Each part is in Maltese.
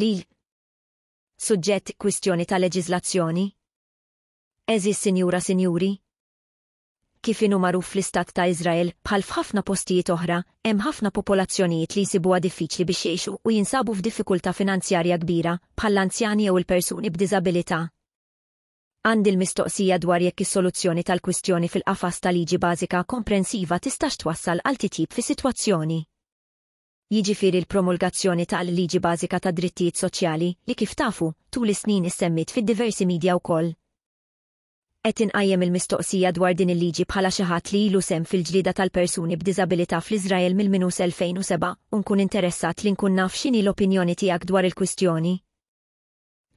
li Suġġett kwistjoni ta' leġizlazzjoni? Eżi, sinjura sinjuri? Kif inu maruf l-istat ta' Izrael bħal f'ħafna postijiet oħra, hemm ħafna popolazzjonijiet li jsibuha diffiċli biex jgħixu u jinsabu f'diffikultà finanzjarja kbira bħal anzjani jew il-persuni b'diżabilità. Għandi l-mistoqsija dwar jekk is-soluzzjoni tal-kwistjoni fil-qafas tal-liġi bażika komprensiva tistax twassal għal titjib fis-sitwazzjoni jiġifieri l-promulgazzjoni tal-liġi bażika ta' drittijiet soċjali li kif tafu tul is-snin issemmit fid-diversi medja wkoll. Qed inqajjem il-mistoqsija dwar din il-liġi bħala xi ħadd li ilu sem fil-ġlida tal-persuni b'diżabilità fl-Iżrael mill-minus 2007 u nkun interessat li nkun naf x'inhi l-opinjoni tiegħek dwar il-kwistjoni.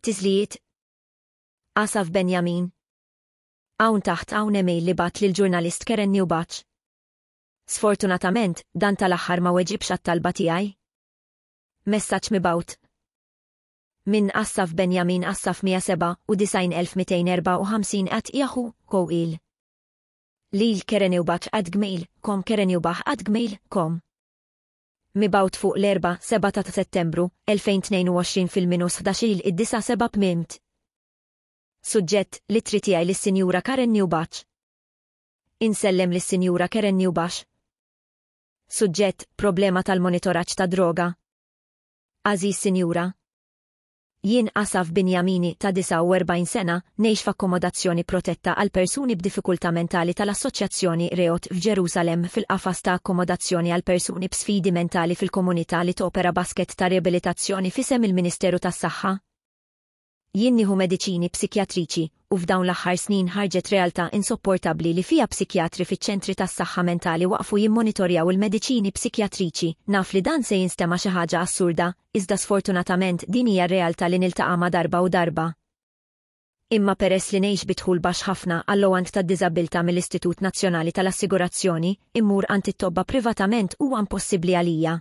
Tiżlijiet Asaf Benjamin Hawn taħt hawn email li bat lil ġurnalist Keren Newbatch Sfortunatament, dan tal-aħħar ma weġibx għat-talba tiegħi. Messaġġ mibawt. Min Assaf Benjamin Assaf 107 u 9254 għat jahu kow il. Lil kerenjubaċ ad gmail, kom kerenjubaħ ad gmail, kom. Mibawt fuq l-erba 7 ta' settembru 2022 fil-minus 11 id-disa 7 mimt. Suġġett li tritijaj l-Sinjura Karen Newbaċ. Insellem l-Sinjura Karen Newbaċ Suġġett, problema tal-monitoraċ ta' droga. Aziz sinjura. Jien Asaf Binjamini ta' 49 sena nejx f'akkomodazzjoni protetta għal persuni b'diffikultà mentali tal-Assoċjazzjoni Reot f'Ġerusalem fil-qafas ta' akkomodazzjoni għal persuni b'sfidi mentali fil-komunità li topera basket ta' riabilitazzjoni fisem il-Ministeru tas-Saħħa, jinniħu mediċini psikjatriċi u f'dawn l-aħħar snin ħarġet realtà insopportabli li fija psikjatri fiċ-ċentri tas-saħħa mentali waqfu jimmonitorjaw il-mediċini psikjatriċi. Naf li dan se jinstema xi ħaġa assurda, iżda sfortunatament din hija realtà li niltaqa' darba u darba. Imma peress li ngħix bitħul bax ħafna għall lowant tad-diżabilità mill-Istitut Nazzjonali tal-Assigurazzjoni, immur għand tobba privatament huwa impossibbli għalija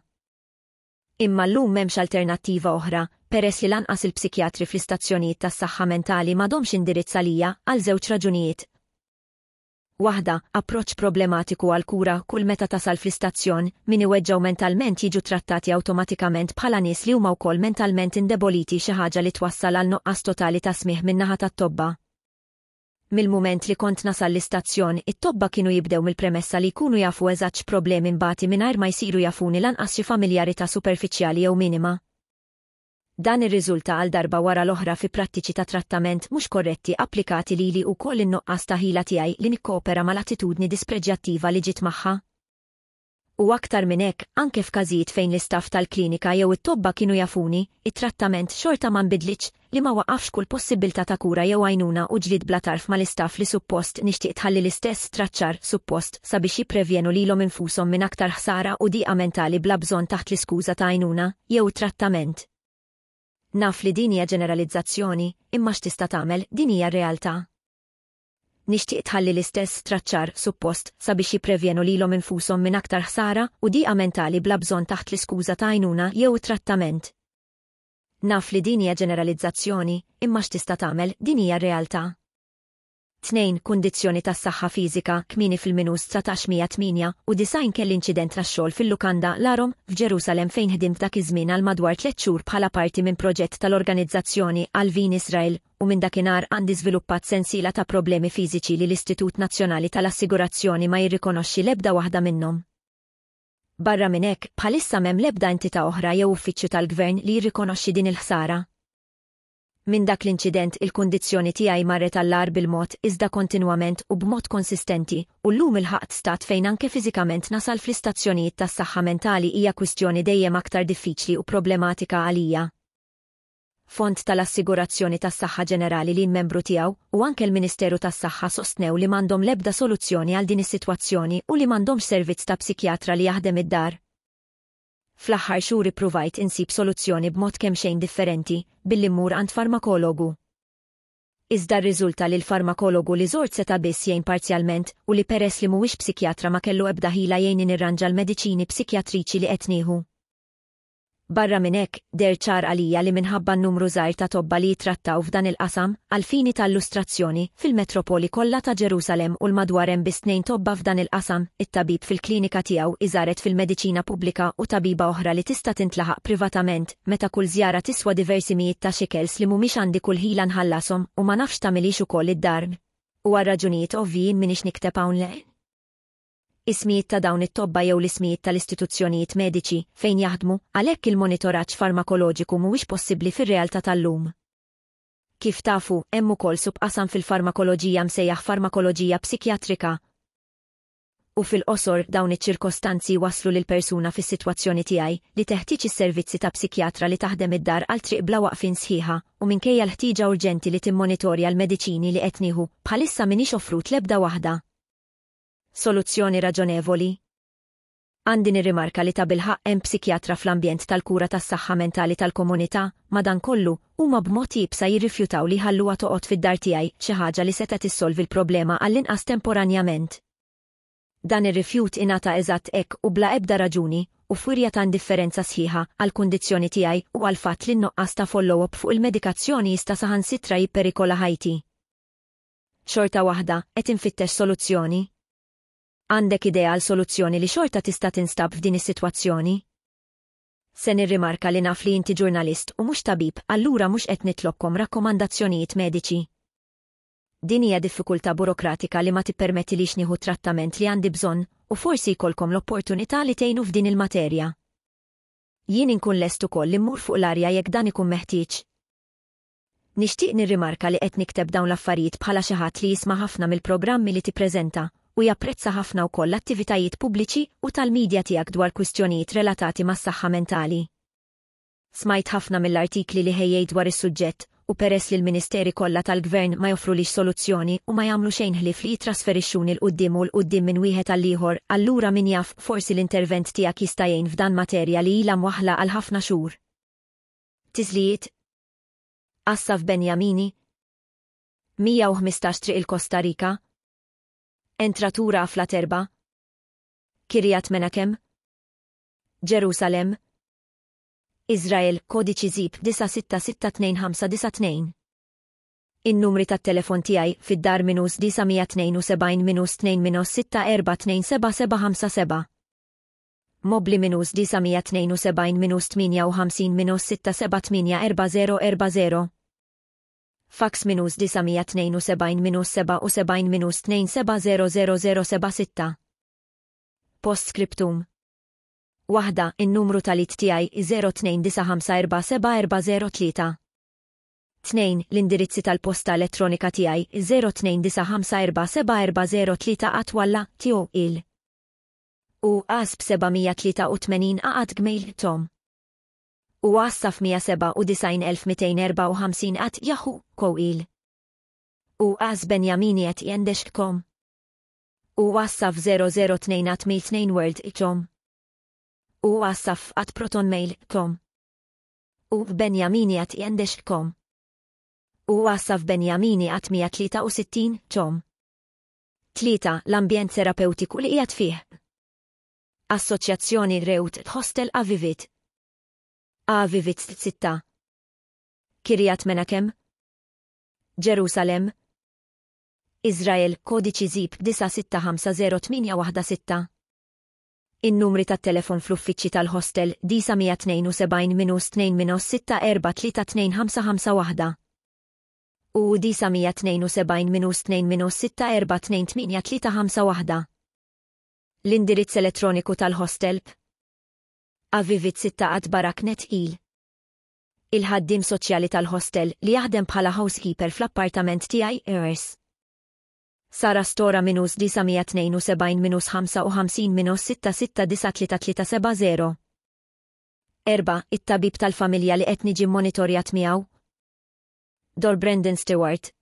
imma l-lum memx alternativa oħra, peress li lanqas il-psikjatri fl-istazzjonijiet tas-saħħa mentali m'għadhomx indirizz għalija għal żewġ raġunijiet. Waħda, approċ problematiku għal kura kull meta tasal fl-istazzjon min iweġġew mentalment jiġu trattati awtomatikament bħala nies li huma wkoll mentalment indeboliti xi ħaġa li twassal għal noqqas totali ta' smih min-naħa tat-tobba. Mill-moment li kont nasal l-istazzjon, it-tobba kienu jibdew mill-premessa li jkunu jafu eżatt problemi mbagħad mingħajr ma jsiru jafuni lanqas xi familjari ta' superfiċjali jew minima. Dan ir-riżulta għal darba wara l-oħra fi prattiċi ta' trattament mhux korretti applikati lili u koll in noqqas ta' ħila tiegħi li nikkopera mal-attitudni dispreġjattiva li ġiet magħha. U aktar minn hekk, anke f'każijiet fejn l-istaff tal-klinika jew it-tobba kienu jafuni, it-trattament xorta ma nbidlitx li ma waqafx kull possibilità ta' kura jew għajnuna u ġlid bla tarf mal-istaff li suppost nixtieq tħalli l-istess traċċar suppost sabiex jipprevjenu lilhom infushom minn aktar ħsara u diqa mentali bla bżonn taħt l-iskuża ta' għajnuna jew trattament. Naf li din hija ġeneralizzazzjoni, imma x'tista' tagħmel din hija realtà. Nixtieq tħalli l-istess traċċar suppost sabiex jipprevjenu lilhom infushom minn aktar ħsara u dieqa mentali bla bżonn taħt l-iskuża ta' għajnuna jew trattament. Naf li din hija ġeneralizzazzjoni, imma x'tista' tagħmel din hija realtà. Tnejn Kundizzjoni tas saħħa fiżika kmini fil minus 1908 u disajn kell inċident tax xogħol fil-Lukanda l-arom f'Ġerusalem fejn ħdim ta' iż-żmien għal madwar tliet xhur bħala parti minn proġett tal-organizzazzjoni Alvin Israel u minn dakinhar għandi żviluppat sensiela ta' problemi fiżiċi li l-Istitut Nazzjonali tal-Assigurazzjoni ma jirrikonoxxi l-ebda waħda minnhom. Barra minn hekk bħalissa m'hemm lebda entita entità oħra jew uffiċċju tal-gvern li jirrikonoxxi din il-ħsara Min dak l-inċident il-kondizjoni tiegħi marret allar bil-mod iżda kontinwament u b'mod konsistenti u llum il-ħaqt stat fejn anke fiżikament nasal fl-istazzjonijiet tas-saħħa mentali hija kwistjoni dejjem aktar diffiċli u problematika għalija. Fond tal-assigurazzjoni tas-saħħa ġenerali li l-membru tiegħu u anke l-Ministeru tas-Saħħa sostnew li m'għandhom l-ebda soluzzjoni għal din is-sitwazzjoni u li m'għandhomx servizz ta' psikjatra li jaħdem id-dar fl-aħħar xuri provajt insib soluzzjoni b'mod kemm xejn differenti, billi mmur għand farmakologu. Iżda rriżulta li l-farmakologu li zort seta biss jgħin parzjalment u li peress li mhuwiex psikjatra ma kellu ebda ħila jgħin nirranġa l-mediċini psikjatriċi li qed nieħu. Barra minnek, derċar għalija li minħabba n-numru zaħir ta' tobba li jitrattaw f'dan il-qasam għal-fini tal-lustrazzjoni fil-metropoli kollha ta' Ġerusalem u l-madwarem bis-snejn tobba f'dan il-qasam, it-tabib fil-klinika tiegħu iżaret fil-mediċina pubblika u tabiba oħra li tista' tintlaħaq privatament meta kull żjara tiswa diversi mijiet ta' xikels li mhumiex għandi kull ħila nħallasom u ma nafx tagħmilix ukoll id-darb. U għal raġunijiet ovvijin minix nikteb hawn lejn ismijiet ta' dawn it-tobba jew l-ismijiet tal-istituzzjonijiet mediċi fejn jaħdmu, għalhekk il-monitoraġġ farmakoloġiku mhuwiex possibbli fir-realtà tal-lum. Kif tafu, hemm ukoll subqasam fil-farmakoloġija msejjaħ farmakoloġija psikjatrika. U fil-qosor dawn iċ-ċirkostanzi waslu lil persuna fis-sitwazzjoni tiegħi li teħtieġ is-servizzi ta' psikjatra li taħdem id-dar għal triq bla waqfin sħiħa u minkejja l-ħtieġa urġenti li timmonitorja l-mediċini li qed nieħu bħalissa minix offrut lebda waħda soluzzjoni raġonevoli. Għandi nirrimarka li ta' bilħaq hemm psikjatra fl-ambjent tal-kura tas-saħħa mentali tal-komunità, madankollu huma b'mod jibsa jirrifjutaw li ħalluha toqgħod fid-dar tiegħi xi ħaġa li seta' tissolvi l-problema għall-inqas temporanjament. Dan ir-rifjut ingħata eżatt hekk u bla ebda raġuni u furja ta' indifferenza sħiħa għal kundizzjoni tiegħi u għal fatt li n-noqqas ta' follow-up fuq il-medikazzjoni jista' saħansitra jipperikola ħajti. Xorta waħda qed infittex soluzzjoni Għandek idea għal soluzzjoni li xorta tista' tinstab f'din is-sitwazzjoni? Se nirrimarka li naf li inti ġurnalist u mhux tabib, allura mhux qed nitlobkom rakkomandazzjonijiet mediċi. Din hija diffikultà burokratika li ma tippermetti lix nieħu trattament li għandi bżonn u forsi jkollkom l-opportunità li tgħinu f'din il-materja. Jien inkun lest ukoll li mmur fuq l-arja jekk dan ikun meħtieġ. Nixtieq nirrimarka li qed nikteb dawn l-affarijiet bħala xi ħadd li jisma' ħafna mill-programmi li tippreżenta u japprezza ħafna wkoll l-attivitajiet pubbliċi u tal-medja tiegħek dwar kwistjonijiet relatati mas-saħħa mentali. Smajt ħafna mill-artikli li ħejjej dwar is-suġġett u peress li l-Ministeri kollha tal-Gvern ma joffru li soluzzjoni u ma jagħmlu xejn ħlif li jitrasferixxuni l-qudiem u l-qudiem minn wieħed għal ieħor, allura min jaf forsi l-intervent tiegħek jista' jgħin f'dan materja li ilam waħla għal ħafna xhur. Tiżlijiet Assaf Benjamini 115 triq il-Kosta Rika Entratura flat erba. Kirjat Menakem. Ġerusalem. Izrael kodiċi zip 966252. In-numri tat telefon tiegħi fid-dar minus 972 minus 2 minus 6427757. Mobli minus 972 minus 58 minus 40 fax minus 972 minus 77 minus Post Postscriptum. Waħda, in-numru tal-it tiegħi 029547403. 2. L-indirizzi tal-posta elettronika tiegħi 029547403 atwalla tiegħu il. U asb 783 għat gmail tom u għassaf 197.254 għat jahu kowil. U għas Benjamini għat kom. U għassaf 002 għat world ikom. U għassaf għat proton mail kom. U Benjamini għat kom. U għassaf Benjamini għat 163 ċom. Tlita l-ambjent terapeutiku li jgħat fih. Assoċjazzjoni Rewt Hostel Avivit Avi Vitz sitta. Kirjat Menakem. Ġerusalem. Izrael kodiċi zib 9650886. In-numri tat telefon fl-uffiċċji tal-hostel 972 minus 2 5 1 u 972 minus 2 5 1 L-indirizz elettroniku tal-hostel Avivit sitta għad baraknet il. Il-ħaddim soċjali tal-hostel li jaħdem bħala housekeeper fl-appartament tiegħi Ers. Sara stora minus 972 minus 55 minus 6693370. Erba, it-tabib tal-familja li qed niġi monitorjat miegħu. Dor Brendan Stewart.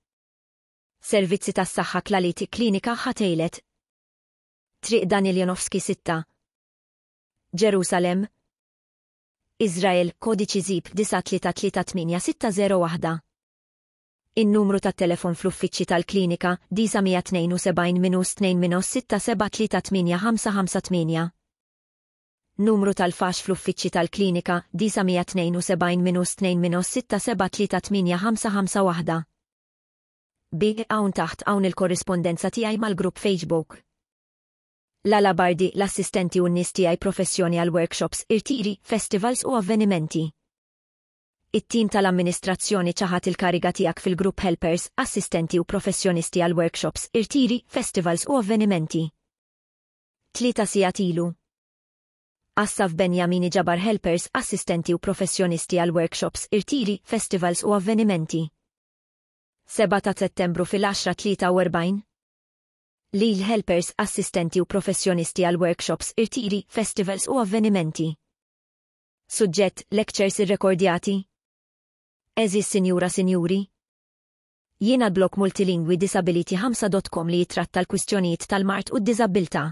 Servizzi tas-saħħa Klaliti Klinika ħatejlet. Triq Danieljonowski 6. Ġerusalem, Izrael kodiċi zib 9338601. In-numru tat telefon fl-uffiċċji tal-klinika disa 172 8 2 minus 6738558. Numru tal-fax fl-uffiċċji tal-klinika disa 172 minus 2 minus 6738551. Big għawn taħt hawn il-korrispondenza tiegħi mal-grupp Facebook l-alabardi, l-assistenti u n-nis professjoni għal workshops, irtiri, festivals u avvenimenti. It-tim tal-amministrazzjoni ċaħat il-kariga tiegħek fil-grupp helpers, assistenti u professjonisti għal workshops, irtiri, festivals u avvenimenti. Tlita sijatilu. Assaf Benjamini ġabar helpers, assistenti u professjonisti għal workshops, irtiri, festivals u avvenimenti. 7 ta' settembru fil-10 43 li l-helpers, assistenti u professjonisti għal workshops, irtiri, festivals u avvenimenti. Suġġett, lectures irrekordjati. Eżis sinjura sinjuri. Jiena blok multilingwi disability5.com li jitratta l-kwistjonijiet tal-mart u d-disabilta.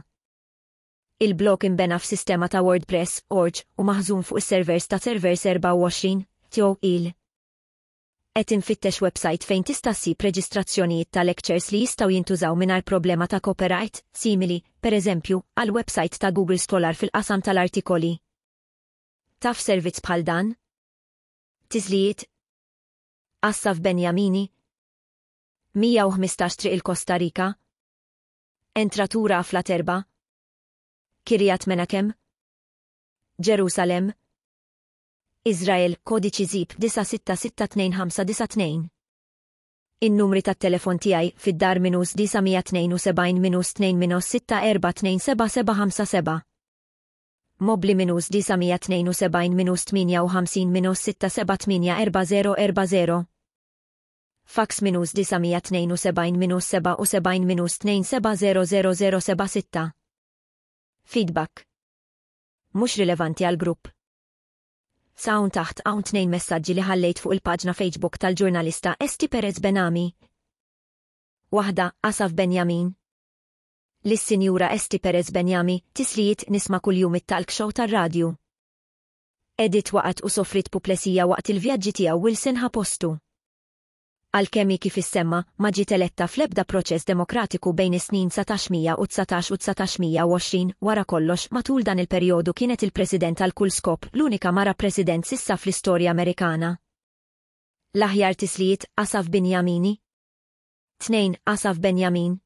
il blok imbena f'sistema ta' WordPress, Orge, u maħżum fuq is-servers ta' servers 24, tjow il qed infittex website fejn tista' ssib reġistrazzjonijiet ta' lectures li jistgħu jintużaw mingħajr problema ta' copyright simili, pereżempju, għal website ta' Google Scholar fil-qasam tal-artikoli. Taf servizz bħal dan? Tiżlijiet? Assaf Benjamini? 115 triq il-Kosta Rika? Entratura fl-Aterba? Kirjat Menakem? Ġerusalem? Israel, kodiċi zip 9662592. In-numri tat telefon tiegħi fid-dar minus 972 minus 2 minus 6427757. Mobli minus 972 minus 58 minus 6784040. Fax minus 972 minus 77 minus sitta. Feedback. Mux rilevanti għal grupp. Sawn taħt hawn tnejn messagġi li ħallejt fuq il-paġna Facebook tal-ġurnalista Esti Perez Benami. Waħda, Asaf Benjamin. Lis-Sinjura Esti Perez Benjami tislijiet nisma' kuljum it-talk show tar-radju. Edit waqt u sofrit puplesija waqt il-vjaġġi tiegħu Wilson ħapostu għalkemm kif issemma ma ġiet eletta fl-ebda proċess demokratiku bejn is-snin 1919 u u 1920 wara kollox matul dan il-perjodu kienet il-President għal kull skop l-unika mara President sissa fl-istorja Amerikana. L-aħjar tislijiet Asaf Binjamini. tnejn, Asaf Benjamin.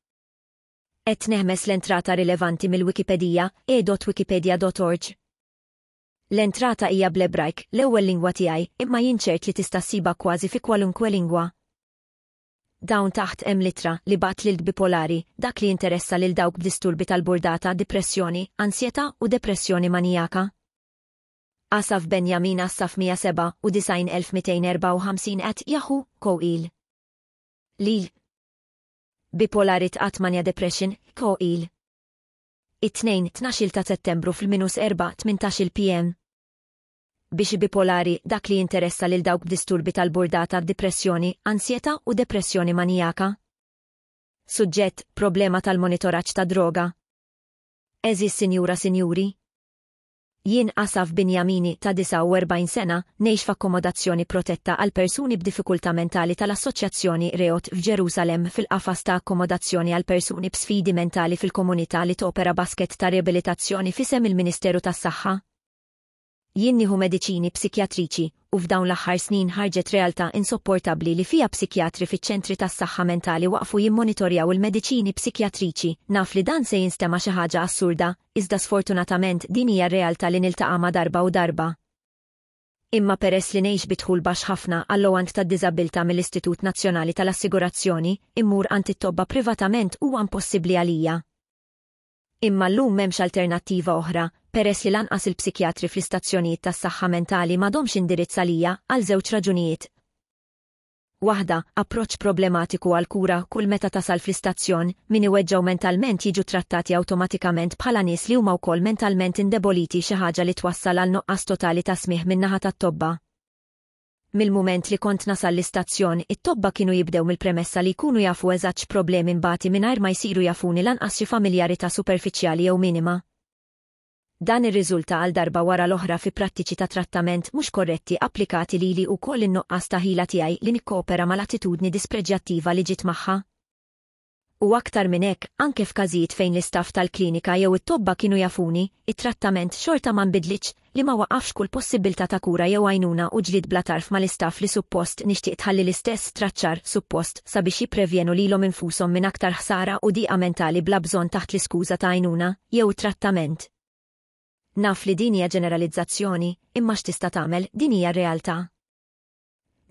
Et neħmes l-entrata rilevanti mill-Wikipedia e.wikipedia.org. L-entrata hija blebrajk, l-ewwel lingwa tiegħi, imma jinċert li tista' ssiba kważi fi kwalunkwe lingwa. Dawn taħt hemm litra li bat lil bipolari, dak li interessa lil dawk b'disturbi tal-burdata, depressjoni, ansjeta u depressjoni manijaka. Asaf Benjamin Asaf 107 u 1254 at jahu koil. Lil. Bipolarit Atmania Depression, koil. It-2 12 ta' settembru fil-minus 4 18 pm biex bipolari dak li interessa lil dawk disturbi tal-burdata depressjoni, ansjeta u depressjoni manijaka. Suġġett, problema tal-monitoraċ ta' droga. Eżis sinjura sinjuri. Jien Asaf Binjamini ta' 49 sena nejx f'akkomodazzjoni protetta għal persuni b'difikulta mentali tal-Assoċjazzjoni Reot f'Ġerusalem fil-qafas ta' akkomodazzjoni għal persuni b'sfidi mentali fil-komunità li topera basket ta' riabilitazzjoni fisem il-Ministeru tas-Saħħa jinniħu mediċini psikjatriċi u f'dawn l-aħħar snin ħarġet realtà insopportabli li fija psikjatri fiċ-ċentri tas-saħħa mentali waqfu jimmonitorjaw il-mediċini psikjatriċi. Naf li dan se jinstema xi ħaġa assurda, iżda sfortunatament din hija realtà li niltaqa' ma' darba u darba. Imma peress li nejx bitħul bax ħafna għallu għant ta' disabilta mill-Istitut Nazzjonali tal-Assigurazzjoni, immur għant it-tobba privatament u għan possibli għalija. Imma l-lum memx alternativa oħra, peress li lanqas il-psikjatri fl-istazzjonijiet tas saħħa mentali madomx indirizzalija għal żewġ raġunijiet. Waħda, approċ problematiku għal kura kull meta tasal fl-istazzjon min iweġġaw mentalment jiġu trattati awtomatikament bħala nies li huma wkoll mentalment indeboliti xi ħaġa li twassal għal noqqas totali ta' smih min-naħa tat-tobba. mill mument li kont nasal l-istazzjon, it-tobba kienu jibdew mill-premessa li jkunu jafu eżaċ problemi mbati mingħajr ma jsiru jafuni lanqas xi familjarità superfiċjali jew minima. Dan ir-riżulta għal darba wara l-oħra fi prattiċi ta' trattament mhux korretti applikati lili u koll in-nuqqas ta' ħila tiegħi li nikkopera mal-attitudni dispreġjattiva li ġiet magħha u aktar minn hekk anke f'każijiet fejn l-istaff tal-klinika jew it-tobba kienu jafuni, it-trattament xorta ma nbidlitx li ma waqafx kull possibilità ta' kura jew għajnuna u ġlid bla tarf mal-istaff li suppost nixtieq tħalli l-istess traċċar suppost sabiex jipprevjenu lilhom infushom minn aktar ħsara u diqa mentali bla bżonn taħt l-iskuża ta' għajnuna jew trattament. Naf li din hija ġeneralizzazzjoni, imma x'tista' tagħmel din hija realtà.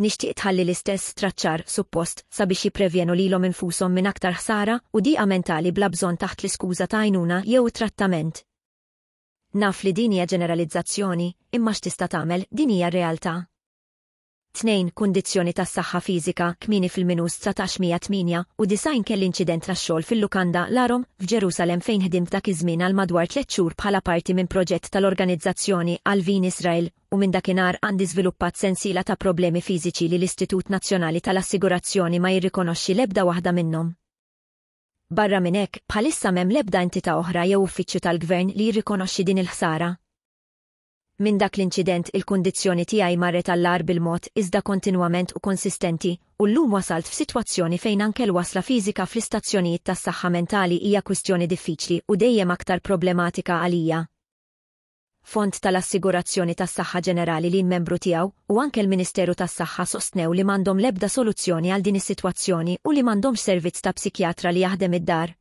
Nixtieq tħalli l-istess traċċar suppost sabiex jipprevjenu lilhom infushom minn aktar ħsara u diqa mentali bla bżonn taħt l-iskuża ta' għajnuna jew trattament. Naf li din hija ġeneralizzazzjoni, imma x'tista' tagħmel din hija realtà. Tnejn kundizzjoni tas saħħa fiżika kmini fil-minus 1908 u disajn kell inċident tax xogħol fil-Lukanda Larom f'Ġerusalem fejn ħdim ta' iż għal madwar tliet xhur bħala parti minn proġett tal-organizzazzjoni Alvin Israel u minn dakinhar għandi żviluppat sensiela ta' problemi fiżiċi li l-Istitut Nazzjonali tal-Assigurazzjoni ma jirrikonoxxi l-ebda waħda minnhom. Barra minn hekk, bħalissa mem lebda entità oħra jew uffiċċju tal-gvern li jirrikonoxxi din il-ħsara, Min dak l-inċident il-kundizzjoni tiegħi marret allar bil-mod iżda kontinwament u konsistenti u llum wasalt f'sitwazzjoni fejn anke l-wasla fiżika fl-istazzjonijiet tas-saħħa mentali hija kwistjoni diffiċli u dejjem aktar problematika għalija. Fond tal-Assigurazzjoni tas-Saħħa Ġenerali li l-membru tiegħu u anke l-Ministeru tas-Saħħa sostnew li m'għandhom l-ebda soluzzjoni għal din is-sitwazzjoni u li m'għandhomx servizz ta' psikjatra li jaħdem id-dar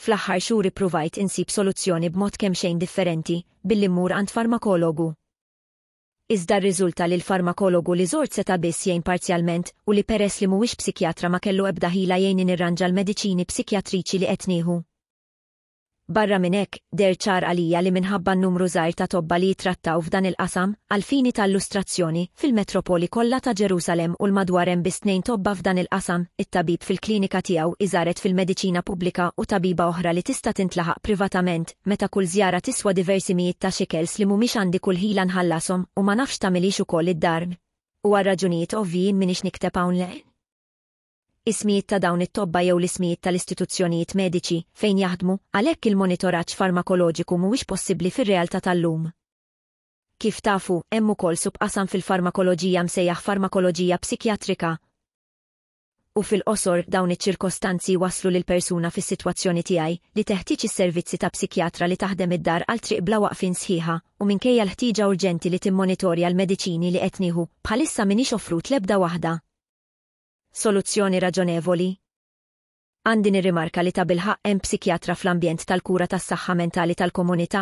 fl-aħħar xhur provajt insib soluzzjoni b'mod kemm xejn differenti billi mmur għand farmakologu iżda rriżulta li l-farmakologu li zort seta biss jgħin parzjalment u li peress li mhuwiex psikjatra ma kellu ebda ħila jgħin irranġa l-mediċini psikjatriċi li qed nieħu. Barra minnek, der ċar għalija li minħabba n-numru zaħir ta' tobba li jitrattaw f'dan il-qasam, għalfini tal-lustrazzjoni, fil-metropoli kollha ta' Ġerusalem u l-madwarem snejn tobba f'dan il-qasam, it-tabib fil-klinika tiegħu iżaret fil-medicina pubblika u tabiba oħra li tista' tintlaħaq privatament, meta kull żjara tiswa diversi mijiet ta' xikels li mhumiex għandi kull ħila nħallasom u ma nafx tagħmilix ukoll id-darb. U għal raġunijiet ovvijin minix nikteb hawn lejn ismijiet ta' dawn it-tobba jew l-ismijiet tal-istituzzjonijiet mediċi fejn jaħdmu, għalhekk il-monitoraġġ farmakoloġiku mhuwiex possibbli fir-realtà tal-lum. Kif tafu, hemm ukoll subqasam fil-farmakoloġija msejjaħ farmakoloġija psikjatrika. U fil-qosor dawn iċ-ċirkostanzi waslu lil persuna fis-sitwazzjoni tiegħi li teħtieġ is-servizzi ta' psikjatra li taħdem id-dar għal triq bla waqfin sħiħa u minkejja l ħtieġa urġenti li timmonitorja l-mediċini li qed nieħu bħalissa minix offrut lebda waħda Soluzzjoni raġonevoli? Għandi nirrimarka li ta' bilħaq hemm psikjatra fl-ambjent tal-kura tas-saħħa mentali tal-komunità,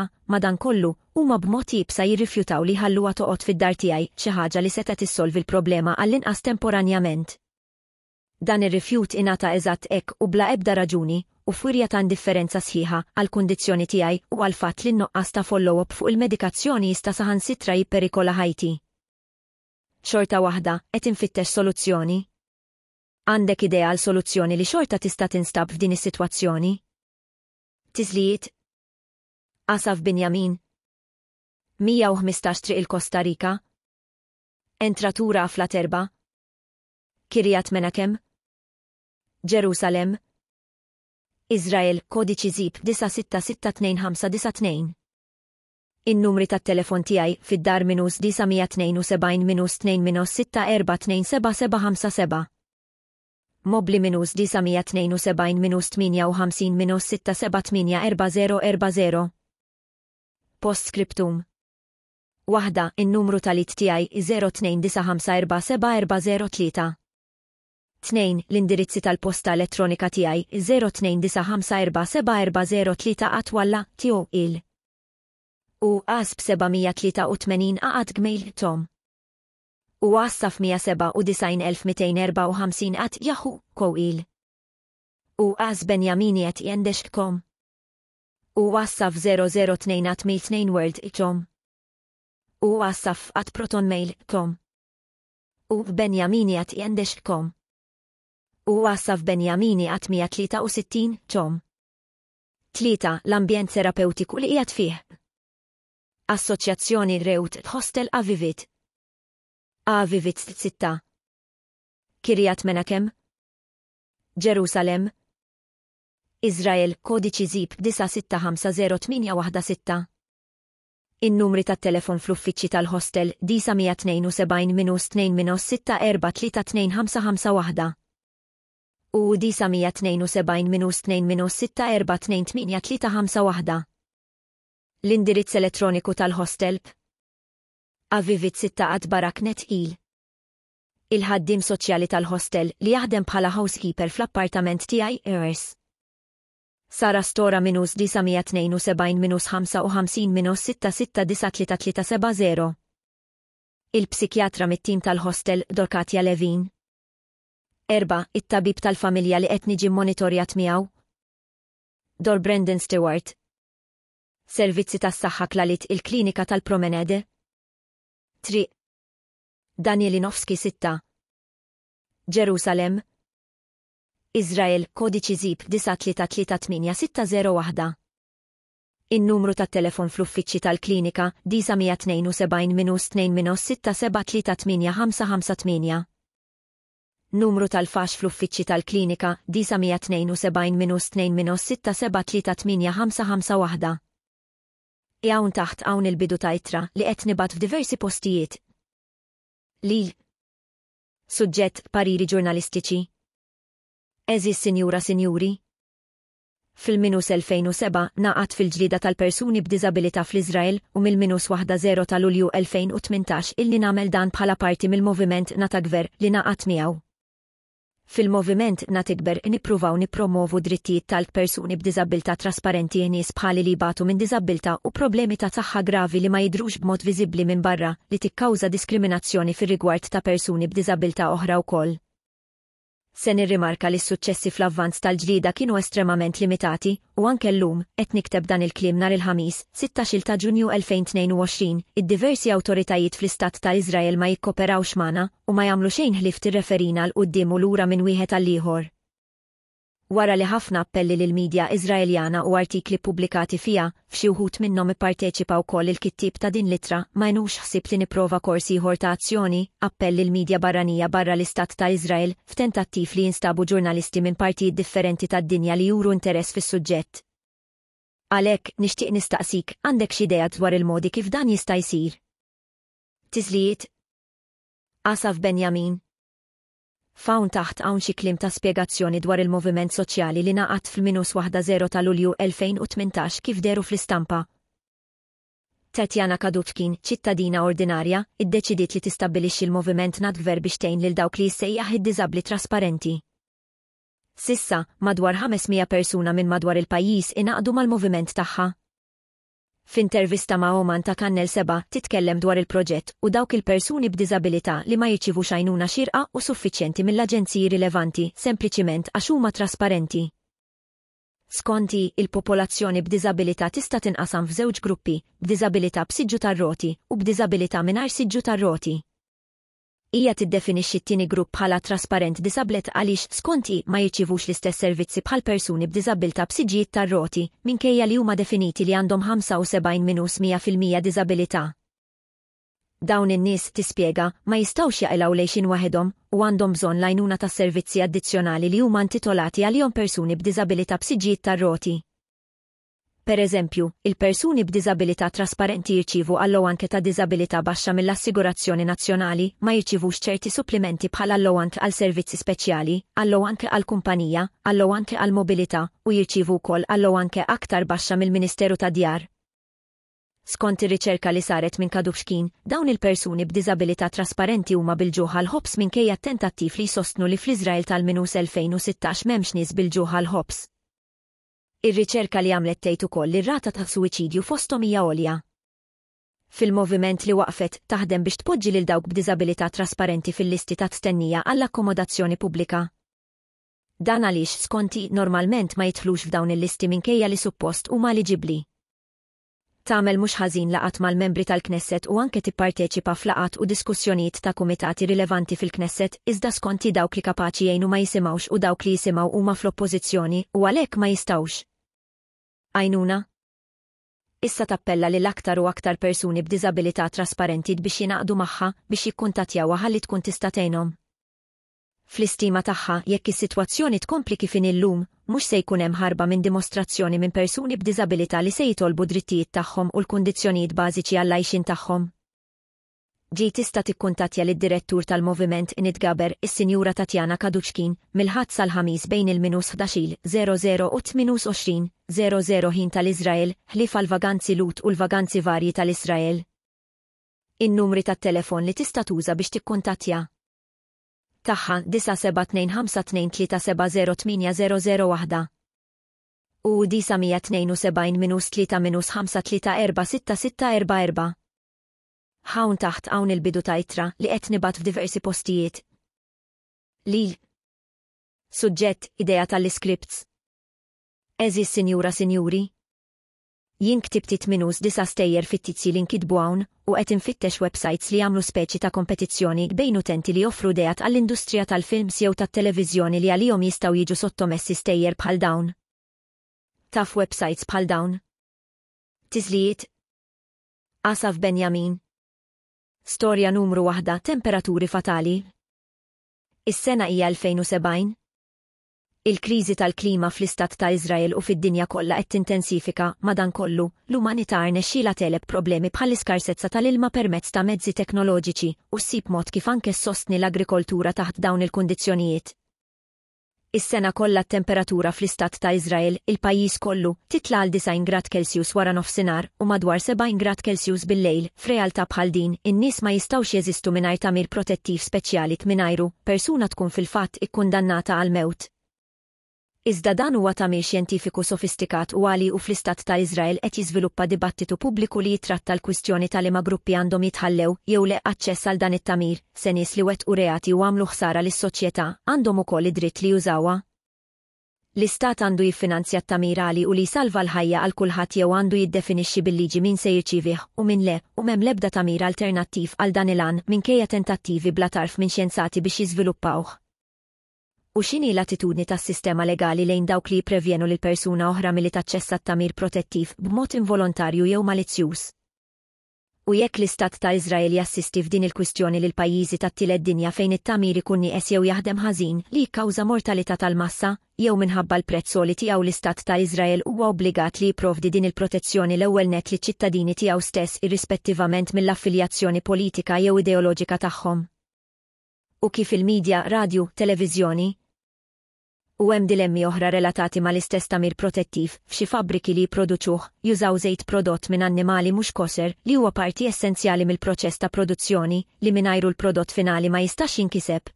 kollu huma b'mod jibsa jirrifjutaw li ħalluha toqgħod fid-dar tiegħi xi ħaġa li seta' tissolvi l-problema għall-inqas temporanjament. Dan ir-rifjut ingħata eżatt hekk u bla ebda raġuni u furja ta' indifferenza sħiħa għal kundizzjoni tiegħi u għal fatt li n-noqqas ta' follow-up fuq il-medikazzjoni jista' saħansitra jipperikola ħajti. Xorta waħda qed infittex soluzzjoni Għandek idea għal soluzzjoni li xorta tista' tinstab f'din is-sitwazzjoni? Tiżlijiet? Asaf Binjamin? 115 triq il-Kosta Rika? Entratura fl-Aterba? Kirjat Menakem? Ġerusalem? Izrael, kodiċi zip 966252. In-numri tat-telefon tiegħi fid-dar minus 972 minus 2 minus 6427757 mobli minus 972 minus 58 minus Post Postscriptum. Waħda, il numru tal-it tiegħi 0295474043. 2. L-indirizzi tal-posta elettronika tiegħi 0295474043 atwalla tiegħu il. U asb 783 aqat gmail tom u għassaf 197,254 għat jahu kowil. U għaz Benjamini għat kom. U għassaf 002 world ikom. U għassaf għat proton mail kom. U Benjamini għat kom. U għassaf Benjamini għat 163 ċom. Tlita l-ambjent terapeutiku li jgħat fih. Assoċjazzjoni Reut Hostel Avivit Avi Vitz sitta. Kirjat Menakem. Ġerusalem. Izrael kodiċi zib 9650816. In-numri tat telefon fl-uffiċċji tal-hostel disa 172 minus 2 minus 6432551 u disa 172 minus 2 minus 6428351. L-indirizz elettroniku tal-hostel Avivit sitta għad baraknet il. Il-ħaddim soċjali tal-hostel li jaħdem bħala housekeeper fl-appartament tiegħi Eris. Sara stora minus 972 minus 55 minus 6693370. Il-psikjatra mit-tim tal-hostel Dorkatja Levin. Erba, it-tabib tal-familja li qed niġi monitorjat miegħu. Dor Brendan Stewart. Servizzi tas-saħħa klalit il-klinika tal-Promenede. Triq Danielinowski sitta Ġerusalem Izrael kodiċi zip 9338601 In-numru tat telefon fl-uffiċċji tal-klinika 972 minus 2 minus 6738558 Numru tal-fax fl-uffiċċji tal-klinika 972 minus 2 minus 6738551 Jawn taħt hawn il-bidu ta' itra li qed nibgħat f'diversi postijiet. Lil. Suġġett pariri ġurnalistiċi. Eżis sinjura sinjuri. Fil-minus 2007 naqat fil-ġlida tal-persuni b'diżabilità fl-Izrael u mill-minus 1-0 tal-Ulju 2018 illi namel dan bħala parti mill-moviment Natagver li naqat miegħu. Fil-moviment natikber nipruvaw nipromovu drittijiet tal-persuni b'dizabilta trasparenti e nies bħali li batu minn dizabilta u problemi ta' saħħa gravi li ma jidrux b'mod viżibbli minn barra li tikkawża diskriminazzjoni fir rigward ta' persuni b'dizabilta oħra wkoll se nirrimarka li s-suċċessi fl-avvanz tal-ġlida kienu estremament limitati, u anke lum qed nikteb dan il-klim nar il-ħamis, 16 ta' Ġunju 2022, id-diversi awtoritajiet fl-Istat ta' Izrael ma jikkoperawx mana u ma jagħmlu xejn ħlift referina l qudiem u lura minn wieħed għall liħor wara li ħafna appelli lil media Izraeljana u artikli pubblikati fija, f'xi wħud minnhom ipparteċipa wkoll il-kittib ta' din litra, ma jnux ħsib li niprova korsi ieħor ta' azzjoni, appelli l media barranija barra l-Istat ta' Izrael, f'tentattiv li jinstabu ġurnalisti minn partijiet differenti tad-dinja li juru interess fis-suġġett. Għalek, nixtieq nistaqsik, għandek xi idea dwar il-modi kif dan jista' jsir. Tiżlijiet Asaf Benjamin fawn taħt hawn xi klim ta' spjegazzjoni dwar il-moviment soċjali li naqat fil-minus waħda 0 ta' Lulju 2018 kif deru fl-istampa. Tatjana Kadutkin, ċittadina ordinarja, iddeċidiet li tistabbilixxi l-moviment nadgver biex tgħin lil dawk li jissejjaħ id-diżabbli trasparenti. Sissa, madwar 500 persuna minn madwar il-pajjiż inaqdu mal-moviment tagħha, F'intervista ma' Oman ta' Kannel Seba titkellem dwar il-proġett u dawk il-persuni b'diżabilità li ma jirċivu xajnuna xirqa u suffiċjenti mill-aġenziji rilevanti sempliciment għax huma trasparenti. Skonti, il-popolazzjoni b'diżabilità tista' tinqasam f'żewġ gruppi, b'diżabilità b'siġġu tar-roti u b'diżabilità mingħajr siġġu tar-roti. Ija tiddefinixxi t-tieni grupp bħala trasparent disablet għaliex skonti ma jirċivux l-istess servizzi bħal persuni b'diżabilta b'siġijiet tar-roti minkejja li huma definiti li għandhom 75 minus 100% diżabilità. Dawn in-nies tispjega ma jistgħux jaqilgħu lejxin waħedhom u għandhom bżonn lajnuna ta' servizzi addizzjonali li huma intitolati għalihom persuni b'diżabilità b'siġijiet tar-roti. Per eżempju, il-persuni b'diżabilità trasparenti jirċivu allow anke ta' diżabilità baxxa mill-Assigurazzjoni Nazzjonali ma jirċivux ċerti supplimenti bħal allow anke għal servizzi speċjali, allow anke għal kumpanija, allow anke għal mobilità u jirċivu wkoll allow anke aktar baxxa mill-Ministeru ta' Djar. Skont ir-riċerka li saret minn Kadufxkin, dawn il-persuni b'diżabilità trasparenti huma bil ġuħal ħobs ħobs minkejja tentattiv li jsostnu li fl-Iżrael tal-minus 2016 m'hemmx nies bil ġuħal ħobs Ir-riċerka li għamlet tgħid ukoll ir rata ta' suwiċidju fosthom hija għolja. Fil-moviment li waqfet taħdem biex tpoġġi lil dawk b'diżabilità trasparenti fil-listi ta' tstennija għall-akkomodazzjoni pubblika. Dan għaliex skonti normalment ma jitħlux f'dawn il-listi minkejja li suppost huma li ġibli. Tagħmel mhux ħażin laqat mal-membri tal-Knesset u anke tipparteċipa f'laqat u diskussjonijiet ta' kumitati rilevanti fil-Knesset iżda skonti dawk li kapaċi jgħinu ma jisimawx u dawk li jisimaw huma fl-oppożizzjoni u għalhekk ma jistawx Għajnuna? Issa tappella li l-aktar u aktar persuni b'diżabilità trasparenti biex jinaqdu magħha biex jikkuntatjaw għalli tkun tista' tgħinhom. Fl-istima tagħha jekk is-sitwazzjoni tkompliki fin illum, mhux se jkun hemm ħarba minn dimostrazzjoni minn persuni b'diżabilità li se jitolbu drittijiet tagħhom u l-kundizzjonijiet bażiċi għall-għajxin tagħhom ġi tista tikkuntatja lid direttur tal-Moviment Nitgaber is-Sinjura Tatjana Kaduċkin mill-ħadd sal-ħamis bejn il-minus 11-00 u ħin tal-Iżrael ħlif għal-vaganzi lut u l-vaganzi varji tal-Iżrael. In-numri tat-telefon li tista tuża biex tikkuntatja. Taħħa 97252370800 u 972 minus 3 minus 5 3 4 6 6 4 4 hawn taħt hawn il-bidu ta' itra li qed nibat f'diversi postijiet. Lil. Suġġett ideja tal-iskripts. Eżis sinjura sinjuri. Jien ktibtit minus disa stejjer fit-tizzi li nkitbu hawn u qed infittex websites li jagħmlu speċi ta' kompetizzjoni bejn utenti li joffru dejat għall-industrija tal-films jew tat-televiżjoni li għalihom jistgħu jiġu sottomessi stejjer bħal dawn. Taf websites bħal dawn. Tiżlijiet. Asaf Benjamin Storja numru waħda temperaturi fatali. Is-sena hija 2070. Il-kriżi tal-klima fl-istat ta' Izrael u fid-dinja kollha qed tintensifika madankollu l umanità nexxila teleb problemi bħal iskarsezza tal-ilma permezz ta' mezzi teknoloġiċi u ssib mod kif anke sostni l-agrikoltura taħt dawn il-kundizzjonijiet. Is-sena kollha t temperatura fl-istat ta' Izrael, il-pajjiż kollu, titla għal 90 grad Celsius wara nofsinhar u madwar 70 grad Celsius bil-lejl. F'realtà bħal din, in-nies ma jistgħux jeżistu mingħajr tagħmir protettiv speċjali t-minajru persuna tkun fil-fatt ikkundannata għal mewt. Iżda dan huwa tagħmel xjentifiku sofistikat u għali u fl-istat ta' Iżrael qed jiżviluppa dibattitu pubbliku li jitratta l-kwistjoni tal ma gruppi għandhom jitħallew jew le aċċess għal dan it-tamir, se nies li wet u reati u għamlu ħsara lis-soċjetà għandhom ukoll id-dritt li jużawha. L-istat għandu jiffinanzja t-tamir għali u li salva l-ħajja għal kulħadd jew għandu jiddefinixxi bil-liġi min se jirċivih u min le u mem lebda tamir alternattiv għal dan il-għan minkejja tentattivi bla tarf minn xjenzati biex jiżviluppawh u xini l-attitudni tas sistema legali lejn dawk li jiprevjenu l persuna oħra milli taċċessa t-tamir protettiv b'mod involontarju jew malizzjuż. U jekk l-istat ta' Izrael jassisti f'din il-kwistjoni lil pajjiżi tat-tielet dinja fejn it-tamir ikun nieqes jew jaħdem ħażin li jikkawża mortalità tal-massa, jew minħabba l-prezzo li tiegħu l-istat ta' Izrael huwa obbligat li jipprovdi din il-protezzjoni l-ewwel net li ċittadini tiegħu stess irrispettivament mill-affiljazzjoni politika jew ideoloġika tagħhom u kif il-medja, radio, televizjoni, U hemm dilemmi oħra relatati mal-istess tamir protettiv f'xi fabbriki li jipproduċuh jużaw żejt prodott minn annimali mhux koser li huwa parti essenzjali mill-proċess ta' produzzjoni li mingħajru l-prodott finali ma jistax jinkiseb.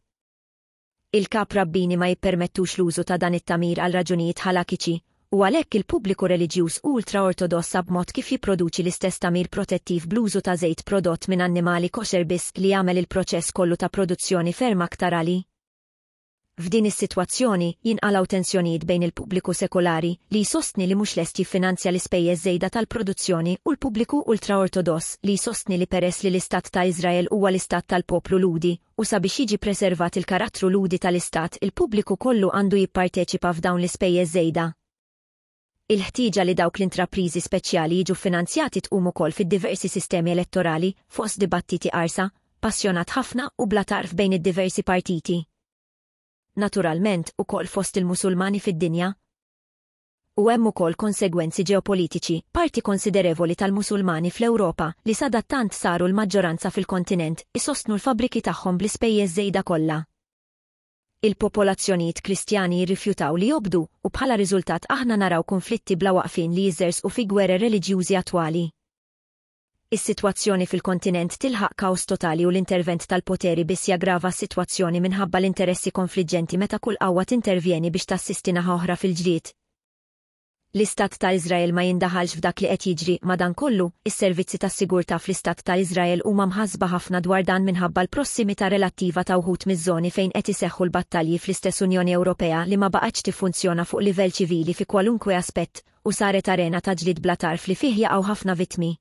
Il-kap rabbini ma jippermettux l-użu ta' dan it-tamir għal raġunijiet ħalakiċi u għalhekk il-pubbliku reliġjuż ultra ortodossa b'mod kif jipproduċi l-istess tamir protettiv bl-użu ta' żejt prodott minn annimali koser biss li jagħmel il-proċess kollu ta' produzzjoni ferm aktar għali F'din is-sitwazzjoni jinqalgħu tensjonijiet bejn il-pubbliku sekolari li jsostni li mhux lest jiffinanzja l-ispejjeż żejda tal-produzzjoni u l-pubbliku ultraortodoss li jsostni li peress li l-Istat ta' Iżrael huwa l-Istat tal-poplu ludi u sabiex jiġi preservat il-karattru ludi tal-Istat il-pubbliku kollu għandu jipparteċipa f'dawn l-ispejjeż żejda. il ħtieġa li dawk l-intraprizi speċjali jiġu finanzjati tqum ukoll fid-diversi sistemi elettorali fost dibattiti qarsa, passjonat ħafna u blatarf bejn id-diversi partiti naturalment ukoll fost il-Musulmani fid-dinja. U hemm ukoll konsegwenzi ġeopolitiċi, parti konsiderevoli tal-Musulmani fl-Ewropa li sadattant saru l-maġġoranza fil-kontinent isostnu l-fabriki tagħhom bl-ispejjeż żejda kollha. Il-popolazzjonijiet kristjani jirrifjutaw li jobdu u bħala riżultat aħna naraw konflitti bla waqfin li jiżers u fi gwerer reliġjużi attwali is-sitwazzjoni fil-kontinent tilħaq kaos totali u l-intervent tal-poteri biss jaggrava s-sitwazzjoni minħabba l-interessi konfliġġenti meta kull qawwa tintervjeni biex tassistina oħra fil-ġlied. L-Istat ta' Izrael ma jindaħalx f'dak li qed jiġri kollu, is-servizzi tas sigurtà fl-Istat ta' Izrael huma mħasba ħafna dwar dan minħabba l-prossimità relattiva ta' uħut miż-żoni fejn qed iseħħu l-battalji fl-istess Unjoni Ewropea li ma baqgħetx tiffunzjona fuq livell ċivili fi kwalunkwe aspett u saret arena ta' ġlid blatar fli fih jaqgħu ħafna vitmi.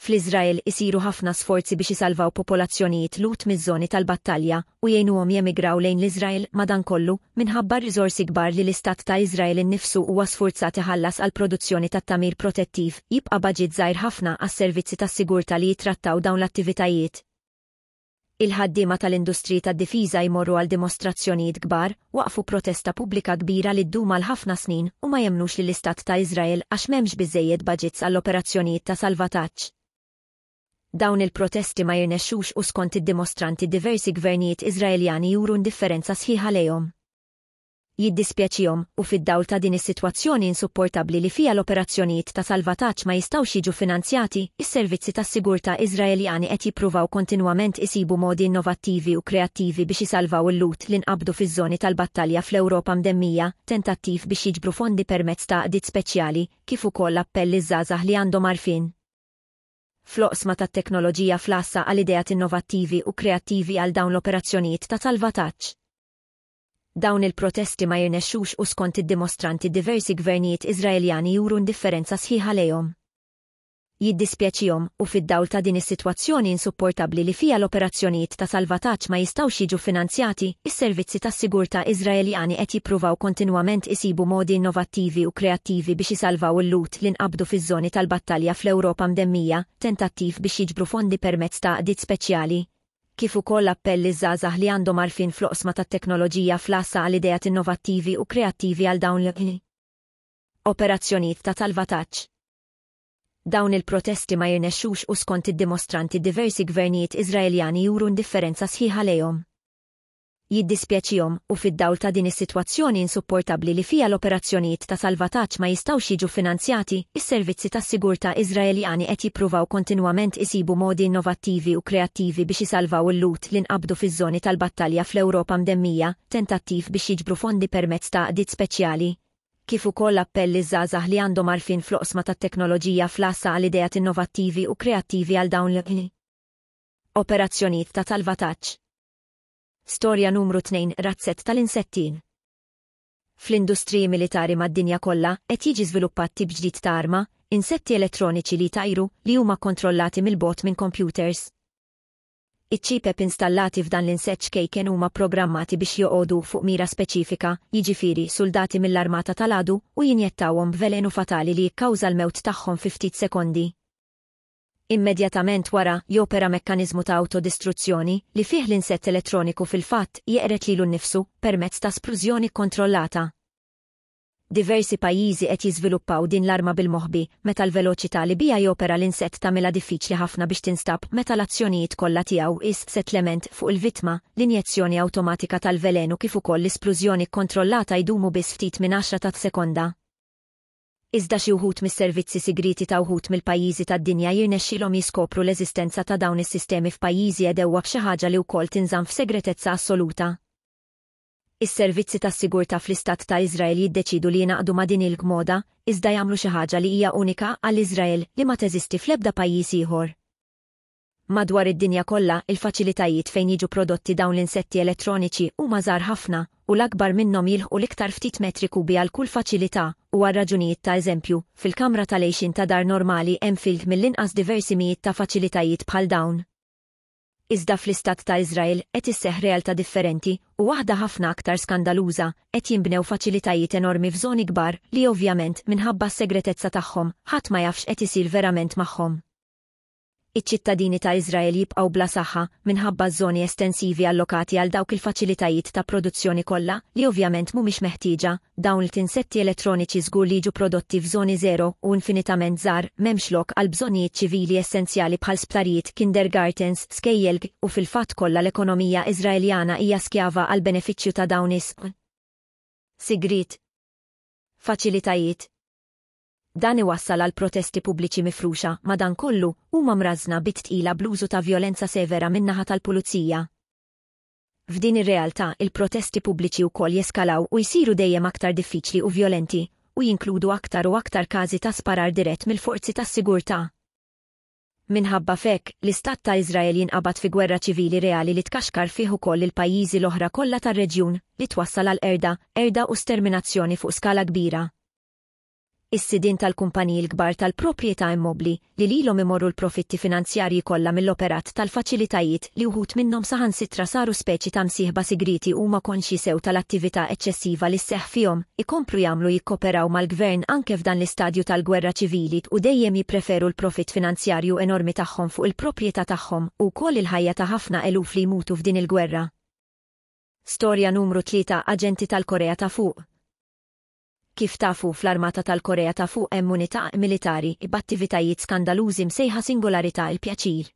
Fl-Izrael isiru ħafna sforzi biex isalvaw popolazzjonijiet lut miż-żoni tal-battalja u jgħinuhom jemigraw lejn l-Izrael madankollu minħabba riżorsi kbar li l-istat ta' Izrael innifsu huwa sforzat iħallas għal produzzjoni tat tamir protettiv jibqa' baġit żgħir ħafna għas-servizzi tas-sigurta li jitrattaw dawn l-attivitajiet. Il-ħaddima tal-industri tad-difiża jmorru għal dimostrazzjonijiet kbar, waqfu protesta pubblika kbira li dduma għal ħafna snin u ma jemnux li l-Istat ta' Izrael għax memx biżejjed Baġits għall operazzjonijiet ta' salvataġġ. Dawn il-protesti ma jirnexxux u skont id-dimostranti diversi gvernijiet Iżraeljani juru indifferenza sħiħa lejhom. Jiddispjaċihom u fid-dawl ta' din is-sitwazzjoni insupportabbli li fija l-operazzjonijiet ta' salvataġġ ma jistgħux jiġu finanzjati, is-servizzi tas-sigurta Iżraeljani qed jippruvaw kontinwament isibu modi innovattivi u kreattivi biex isalvaw il-lut li nqabdu fiż-żoni tal-battalja fl-Ewropa mdemmija, tentattiv biex jiġbru fondi permezz ta' qdiet speċjali, kif ukoll appelli żgħażagħ li għandhom għarfien floqsma ta' teknoloġija flassa għal idejat innovattivi u kreattivi għal dawn l-operazzjonijiet ta' salvataċ. Dawn il-protesti ma jirnexxux u skont id-dimostranti diversi gvernijiet Iżraeljani juru indifferenza sħiħa lejhom jiddispjaċihom u fid-dawl ta' din is-sitwazzjoni insupportabbli li fija l-operazzjonijiet ta' salvataġġ ma jistgħux jiġu finanzjati, is-servizzi tas-sigurtà Iżraeljani qed jippruvaw kontinwament isibu modi innovattivi u kreattivi biex isalvaw il-lut li nqabdu fiż-żoni tal-battalja fl-Ewropa mdemmija, tentattiv biex jiġbru fondi permezz ta' qdiet speċjali kif ukoll appelli żgħażagħ li għandhom għarfin fl-oqsma tat-teknoloġija flassa għal idejat innovattivi u kreattivi għal dawn l-operazzjonijiet ta' salvataġġ. Dawn il-protesti ma jirnexxux u skont id-dimostranti diversi gvernijiet Izraeljani juru indifferenza sħiħa lejhom. Jiddispjaċihom u fid-dawl ta' din is-sitwazzjoni insupportabbli li fija l-operazzjonijiet ta' salvataġġ ma jistgħux jiġu finanzjati, is-servizzi tas-sigurtà Izraeljani qed jippruvaw kontinwament isibu modi innovattivi u kreattivi biex isalvaw il-lut li nqabdu fiż-żoni tal-battalja fl-Ewropa mdemmija, tentattiv biex jiġbru fondi permezz ta' dit speċjali, kif ukoll appelli żgħażagħ li għandhom għarfien fl-oqsma tat-teknoloġija flassa għal idejat innovattivi u kreattivi għal dawn l Operazzjonijiet ta' salvataġġ. Storja numru 2 Razzett tal-insettin. Fl-industriji militari mad-dinja kollha qed jiġi żviluppat tip ġdid ta' arma, insetti elettroniċi li tajru li huma kontrollati mill-bot minn computers iċ installati f'dan l-inseċ kejken huma programmati biex joqogħdu fuq mira speċifika, jiġifieri soldati mill-armata tal-għadu u jinjettawhom b'velenu fatali li jikkawża l-mewt tagħhom fi ftit sekondi. Immedjatament wara jopera mekkaniżmu ta' autodistruzzjoni li fih l-insett elettroniku fil-fatt jeqret lilu nnifsu permezz ta' sprużjoni kontrollata Diversi pajjiżi qed jiżviluppaw din l-arma bil-moħbi meta l-veloċità li bija jopera l-insett tagħmilha diffiċli ħafna biex tinstab meta l-azzjonijiet kollha tiegħu is settlement fuq il-vittma, l-injezzjoni awtomatika tal-velenu kif ukoll l-isplużjoni kontrollata jdumu biss ftit minn 10 ta' sekonda. Iżda xi wħud mis-servizzi sigriti ta' wħud mill-pajjiżi tad-dinja jirnexxilhom jiskopru l-eżistenza ta' dawn is-sistemi f'pajjiżi edewwa b'xi ħaġa li wkoll tinżamm f'segretezza assoluta. Is-servizzi tas-sigurtà fl-Istat ta' Izrael jiddeċidu li jinaqdu ma' din il-gmoda, iżda jagħmlu xi ħaġa li hija unika għall iżrael li ma teżisti fl-ebda pajjiż ieħor. Madwar id-dinja kollha, il-faċilitajiet fejn jiġu prodotti dawn l-insetti elettroniċi huma żgħar ħafna u l-akbar minnhom jilħu l-iktar ftit metri kubi għal kull faċilità u għal raġunijiet ta' eżempju, fil-kamra tal-għejxin ta' dar normali hemm fil mill-inqas diversi mijiet ta' faċilitajiet bħal dawn iżda fl-istat ta' Izrael qed isseħ realtà differenti u waħda ħafna aktar skandaluża qed jinbnew faċilitajiet enormi f'żoni kbar li ovvjament minħabba s segretezza tagħhom ħadd ma jafx qed isir verament magħhom iċ-ċittadini ta' Izrael jibqgħu bla saħħa minħabba żoni estensivi allokati għal dawk il-faċilitajiet ta' produzzjoni kollha li ovvjament mhumiex meħtieġa dawn il-tinsetti elettroniċi żgur li jiġu prodotti f'żoni zero u infinitament żgħar m'hemmx lok għal bżonijiet ċivili essenzjali bħal splarijiet, kindergartens, skejjelg u fil-fatt kollha l-ekonomija Iżraeljana hija skjava għal benefiċċju ta' dawn is sigrit, faċilitajiet, dan iwassal għal protesti pubbliċi mifruxa, ma dan kollu huma mrażna bit tqila bluzu ta' violenza severa minnaħa tal-pulizija. F'din ir-realtà il-protesti pubbliċi wkoll jeskalaw u jsiru dejjem aktar diffiċli u violenti u jinkludu aktar u aktar każi ta' sparar dirett mill-forzi tas-sigurtà. Minħabba fekk, l-istat ta' Izrael jinqabad fi gwerra ċivili reali li tkaxkar fih ukoll il-pajjiżi l-oħra kollha tar-reġjun li twassal għal erda, erda u sterminazzjoni fuq skala kbira is-sidin tal-kumpaniji l-kbar tal-proprjetà immobli li lilhom imorru l-profitti finanzjarji kollha mill-operat tal-faċilitajiet li uħut minnhom saħansitra saru speċi ta' msieħba sigriti huma konxi sew tal-attività eċċessiva li seħ fihom ikomplu jagħmlu jikkoperaw mal-gvern anke f'dan l-istadju tal-gwerra ċivili u dejjem jippreferu l-profitt finanzjarju enormi tagħhom fuq il-proprjetà tagħhom u kol il-ħajja ta' ħafna eluf li jmutu f'din il-gwerra. Storja numru 3 Aġenti tal-Korea ta' fuq Kif tafu fl-armata tal-Korea ta' fuq immunità militari b'attivitajiet skandalużi msejħa singolarità il-pjaċir.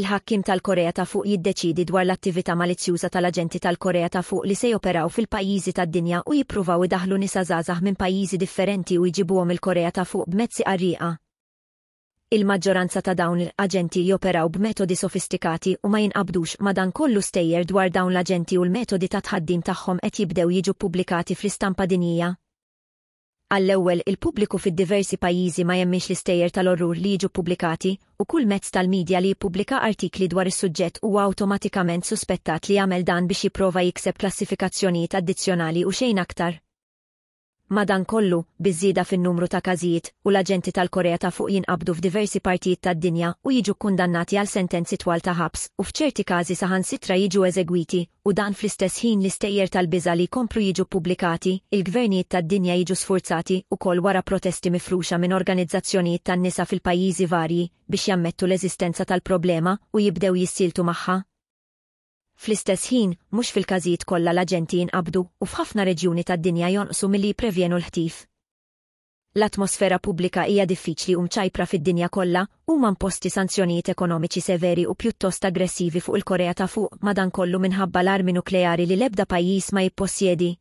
Il-ħakkim tal-Korea ta' fuq jiddeċidi dwar l-attività malizzjuża tal-aġenti tal-Korea ta' fuq li se joperaw fil-pajjiżi tad-dinja u jippruvaw idaħlu nisa żgħażagħ minn pajjiżi differenti u jġibuhom il-Korea ta' fuq b'mezzi qarrieqa Il-maġġoranza ta' dawn l-aġenti joperaw b'metodi sofistikati u ma jinqabdux ma dan kollu stejjer dwar dawn l-aġenti u l-metodi ta' tħaddim tagħhom qed jibdew jiġu pubblikati fl-istampa dinija. Għall-ewwel il-pubbliku fid-diversi pajjiżi ma jemmix l-istejjer tal-orrur li jiġu pubblikati u kull mezz tal-medja li jippubblika artikli dwar is-suġġett huwa awtomatikament suspettat li jagħmel dan biex jipprova jikseb klassifikazzjonijiet addizzjonali u xejn aktar. Madankollu, bizzida fin-numru ta' każijiet u l-aġenti tal-Korea ta' fuq jinqabdu f'diversi partijiet tad-dinja u jiġu kundannati għal sentenzi twal ta' ħabs u f'ċerti każi saħansitra jiġu eżegwiti u dan fl-istess ħin l-istejjer tal-biża li komplu jiġu publikati, il-gvernijiet tad-dinja jiġu sfurzati u kol wara protesti mifruxa minn organizzazzjonijiet tan-nisa fil-pajjiżi varji biex jammettu l-eżistenza tal-problema u jibdew jissiltu magħha Fl-istess ħin, mhux fil-każijiet kollha l-aġenti jinqabdu u f'ħafna reġjuni tad-dinja jonqsu milli jprevjenu l-ħtif. L-atmosfera pubblika hija diffiċli u mċajpra fid-dinja kollha huma mposti sanzjonijiet ekonomiċi severi u pjuttost aggressivi fuq il-Korea ta' fuq madankollu minħabba l-armi nukleari li l-ebda pajjiż ma jipposjedi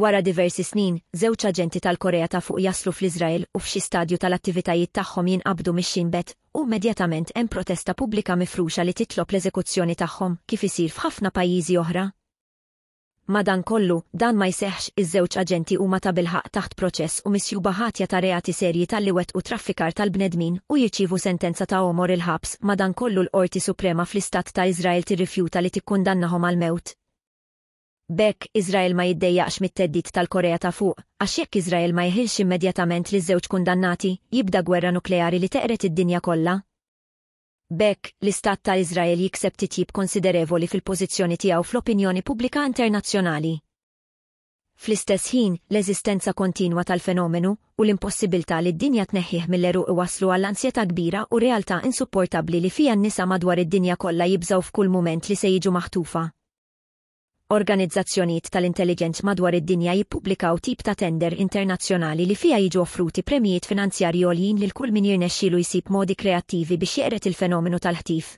Wara diversi snin, żewġ aġenti tal-Korea ta' fuq jaslu fl-Izrael u f'xi stadju tal-attivitajiet tagħhom jinqabdu mix-Shin Bet u immedjatament hemm protesta pubblika mifruxa li titlob l-eżekuzzjoni tagħhom kif isir f'ħafna pajjiżi oħra. Madan kollu, dan ma jseħx iż-żewġ aġenti huma ta' bilħaq taħt proċess u misjuba ħatja ta' reati serji tal-liwet u traffikar tal-bnedmin u jirċivu sentenza ta' omor il-ħabs madan kollu l-Qorti Suprema fl-Istat ta' Izrael tirrifjuta li tikkundannahom għal-mewt. Bekk Izrael ma jiddejjaqx mit-teddit tal-Korea ta' fuq, għax jekk Izrael ma jħilx immedjatament li żewġ kundannati jibda gwerra nukleari li teqret id-dinja kollha. Bekk l-istat ta' Izrael jikseb titjib konsiderevoli fil-pożizzjoni tiegħu fl-opinjoni pubblika internazzjonali. Fl-istess ħin, l-eżistenza kontinwa tal-fenomenu u l impossibilta li d-dinja tneħħih mill-eruq iwaslu għall-ansjeta kbira u realtà insupportabli li fija n-nisa madwar id-dinja kollha jibżaw f'kull mument li se jiġu maħtufa organizzazzjonijiet tal-intelligent madwar id-dinja jippubblikaw tip ta' tender internazzjonali li fija jiġu offruti premijiet finanzjarji għoljin lil kull min jirnexxilu jsib modi kreattivi biex jeqret il-fenomenu tal-ħtif.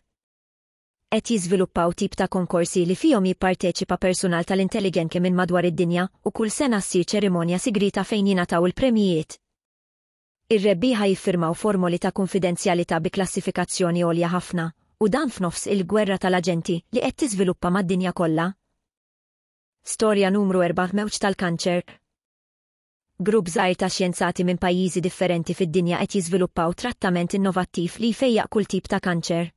Qed jiżviluppaw tip ta' konkorsi li fihom jipparteċipa personal tal-intelligent kemm minn madwar id-dinja u kull sena ssir ċerimonja sigrita fejn jingħataw il-premijiet. Ir-rebbieħa jiffirmaw formoli ta' konfidenzjalità bi klassifikazzjoni għolja ħafna, u dan f'nofs il-gwerra tal-aġenti li qed tiżviluppa mad-dinja kollha Storja numru 4 mewġ tal-kanċer. Grupp żgħir ta' xjenzati minn pajjiżi differenti fid-dinja qed jiżviluppaw trattament innovattiv li jfejjaq kull tip ta' kanċer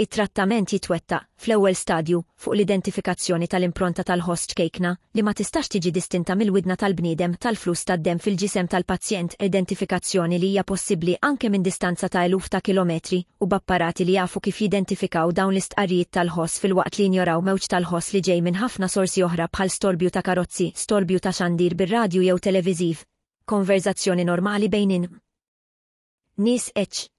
it-trattament jitwetta fl-ewwel stadju fuq l-identifikazzjoni tal-impronta tal-host kejkna li ma tistax tiġi distinta mill-widna tal-bniedem tal-flus tad-dem fil-ġisem tal-pazjent identifikazzjoni li hija possibbli anke minn distanza ta' eluf ta' kilometri u b'apparati li jafu kif jidentifikaw dawn l-istqarrijiet tal-ħoss fil-waqt li njoraw mewġ tal-ħoss li ġej minn ħafna sorsi oħra bħal storbju ta' karozzi, storbju ta' xandir bir-radju jew televiżiv, konverzazzjoni normali bejnin. Nis eċ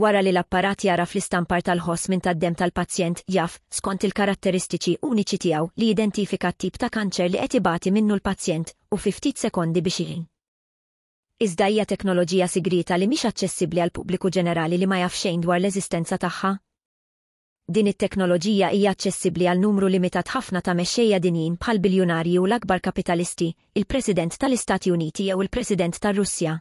wara li l-apparat jara fl-istampar tal-ħoss minn tad-dem tal-pazjent jaf skont il-karatteristiċi uniċi tiegħu li identifika t-tip ta' kanċer li qed ibati minnu l-pazjent u fi ftit sekondi biex jgħin. Iżda hija teknoloġija sigrita li mhix aċċessibbli għal pubbliku ġenerali li ma jafxejn dwar l-eżistenza tagħha. Din it-teknoloġija hija aċċessibbli għal numru limitat ħafna ta' mexxejja dinjin bħal biljunarji u l-akbar kapitalisti, il-President tal-Istati Uniti jew il-President tar-Russja,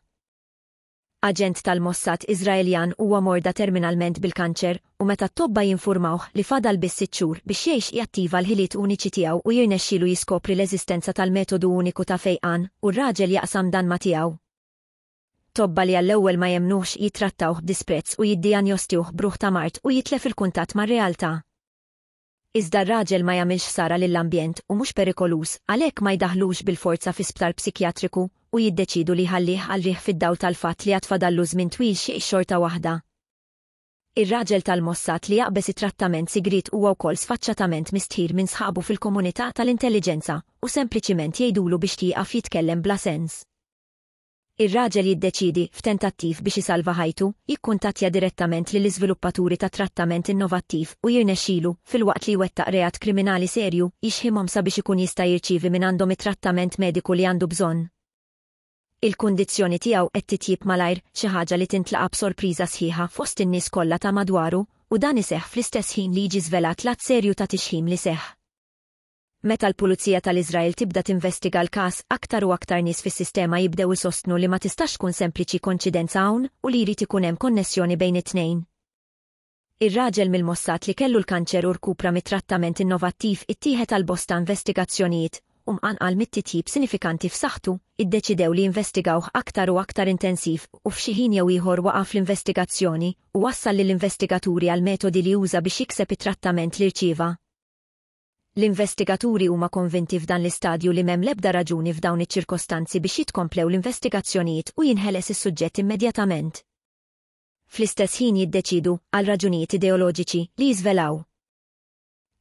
aġent tal-Mossad Izraeljan huwa morda terminalment bil-kanċer u meta t-tobba jinfurmawh li fadal bis xhur biex jgħix jattiva l-ħiliet uniċi tiegħu u jirnexxilu jiskopri l-eżistenza tal-metodu uniku ta' fejqan u r-raġel jaqsam dan ma tiegħu. Tobba li għall-ewwel ma jemnux jitrattawh b'disprezz u jiddijanjostiuh bruħ ta' mart u jitlef il-kuntat mar-realtà. Iżda r-raġel ma jagħmilx sara lill-ambjent u mhux perikolus għalhekk ma jdaħlux bil-forza fi sptar psikjatriku u jiddeċidu li ħallih għal riħ fid-daw tal-fat li għatfadallu żmien twil xi xorta waħda. Ir-raġel tal mossat li jaqbes it-trattament sigrit huwa wkoll sfaċċatament mistħir minn sħabu fil-komunità tal-intelligenza u sempliċiment jgħidulu biex tieqaf jitkellem bla sens ir-raġel jiddeċidi f'tentattiv biex isalva ħajtu, jikkuntatja direttament lill iżviluppaturi ta' trattament innovattiv u jirnexxilu fil-waqt li wettaq reat kriminali serju jixħimhom sabiex ikun jista' jirċivi minn għandhom it-trattament mediku li għandu bżonn il-kundizzjoni tiegħu qed titjib malajr xi ħaġa li tintlaqa b'sorpriża sħiħa fost in-nies kollha ta' madwaru u dan iseħħ fl-istess ħin li jiġi żvelat lat serju ta' tixħim li seħħ. Meta l-Pulizija tal-Iżrael tibda tinvestiga l-każ, aktar u aktar nies fis-sistema jibdew isostnu li ma tistax tkun sempliċi konċidenza hawn u li jrid ikun hemm konnessjoni bejn it-tnejn. Ir-raġel mill-mossat li kellu l-kanċer u rkupra mit-trattament innovattiv ittieħed għal bosta investigazzjonijiet u mqanqal mit-titjib sinifikanti f'saħħtu, iddeċidew li investigawh aktar u aktar intensiv u f'xi ħin jew ieħor waqaf l-investigazzjoni u wassal lill investigaturi għal metodi li juża biex jikseb it-trattament li rċieva. L-investigaturi huma konvinti f'dan l-istadju li mem l-ebda raġuni f'dawn iċ-ċirkostanzi biex jitkomplew l-investigazzjonijiet u jinħeles is-suġġett immedjatament. Fl-istess ħin jiddeċidu għal raġunijiet ideoloġiċi li jizvelaw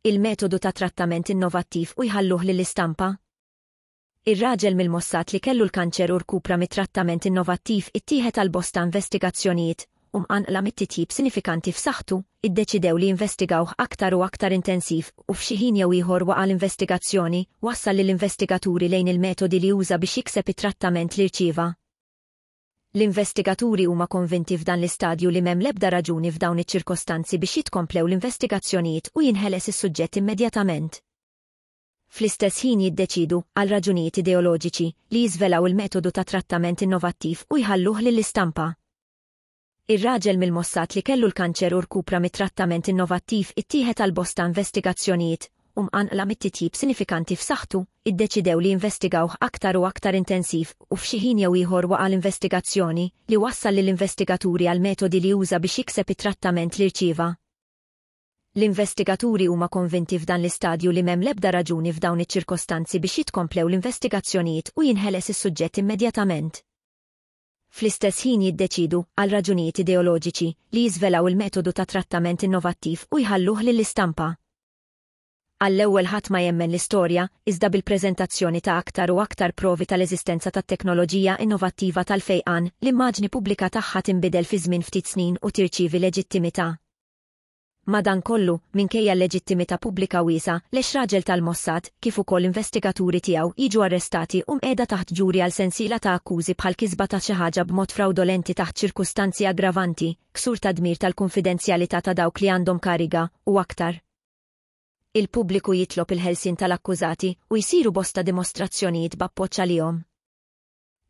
il-metodu ta' trattament innovattiv u jħalluh lill-istampa. Ir-raġel mill-mossat li kellu l-kanċer u rkupra mit-trattament innovattiv ittieħed għal bosta investigazzjonijiet u mqanqla mit-titjib sinifikanti f'saħħtu, iddeċidew li investigawh aktar u aktar intensiv u f'xiħin jew ieħor waqa l-investigazzjoni wassal lill investigaturi lejn il-metodi li uża biex jikseb it-trattament li rċieva. L-investigaturi huma konvinti f'dan l-istadju li mem lebda raġuni f'dawn iċ-ċirkostanzi biex jitkomplew l-investigazzjonijiet u jinħeles is-suġġett immedjatament. Fl-istess ħin jiddeċidu għal raġunijiet ideoloġiċi li jiżvelaw il-metodu ta' trattament innovattiv u jħalluh lill-istampa. Ir-raġel mill-mossat li kellu l-kanċer u rkupra mit-trattament innovattiv ittieħed għal bosta investigazzjonijiet u la mit-titjib sinifikanti f'saħħtu, iddeċidew li investigawh aktar u aktar intensiv u f'xi ħin jew ieħor waqa l-investigazzjoni li wassal lill investigaturi għal metodi li juża biex jikseb it-trattament li rċiva. L-investigaturi huma konvinti f'dan l-istadju li mem lebda raġuni f'dawn iċ-ċirkostanzi biex jitkomplew l-investigazzjonijiet u jinħeles is-suġġett immedjatament fl-istess ħin jiddeċidu għal raġunijiet ideoloġiċi li jiżvelaw il-metodu ta' trattament innovattiv u jħalluh lill-istampa. Għall-ewwel ħadd ma jemmen l-istorja, iżda bil-preżentazzjoni ta' aktar u aktar provi tal-eżistenza tat-teknoloġija innovattiva tal-fejqan, l-immaġni pubblika tagħha tinbidel fi żmien ftit snin u tirċivi leġittimità. Madan kollu, minkejja l-leġittimità pubblika wiesa, lex raġel tal-Mossad, kif ukoll investigaturi tiegħu jiġu arrestati u mqeda taħt ġuri għal sensila ta' akkużi bħal kisba ta' xi ħaġa b'mod fraudolenti taħt ċirkustanzi aggravanti, ksur tad dmir tal-konfidenzjalità ta' dawk li għandhom kariga u aktar il-pubbliku jitlob il-ħelsin tal-akkużati u jisiru bosta dimostrazzjonijiet b'appoċċ lihom.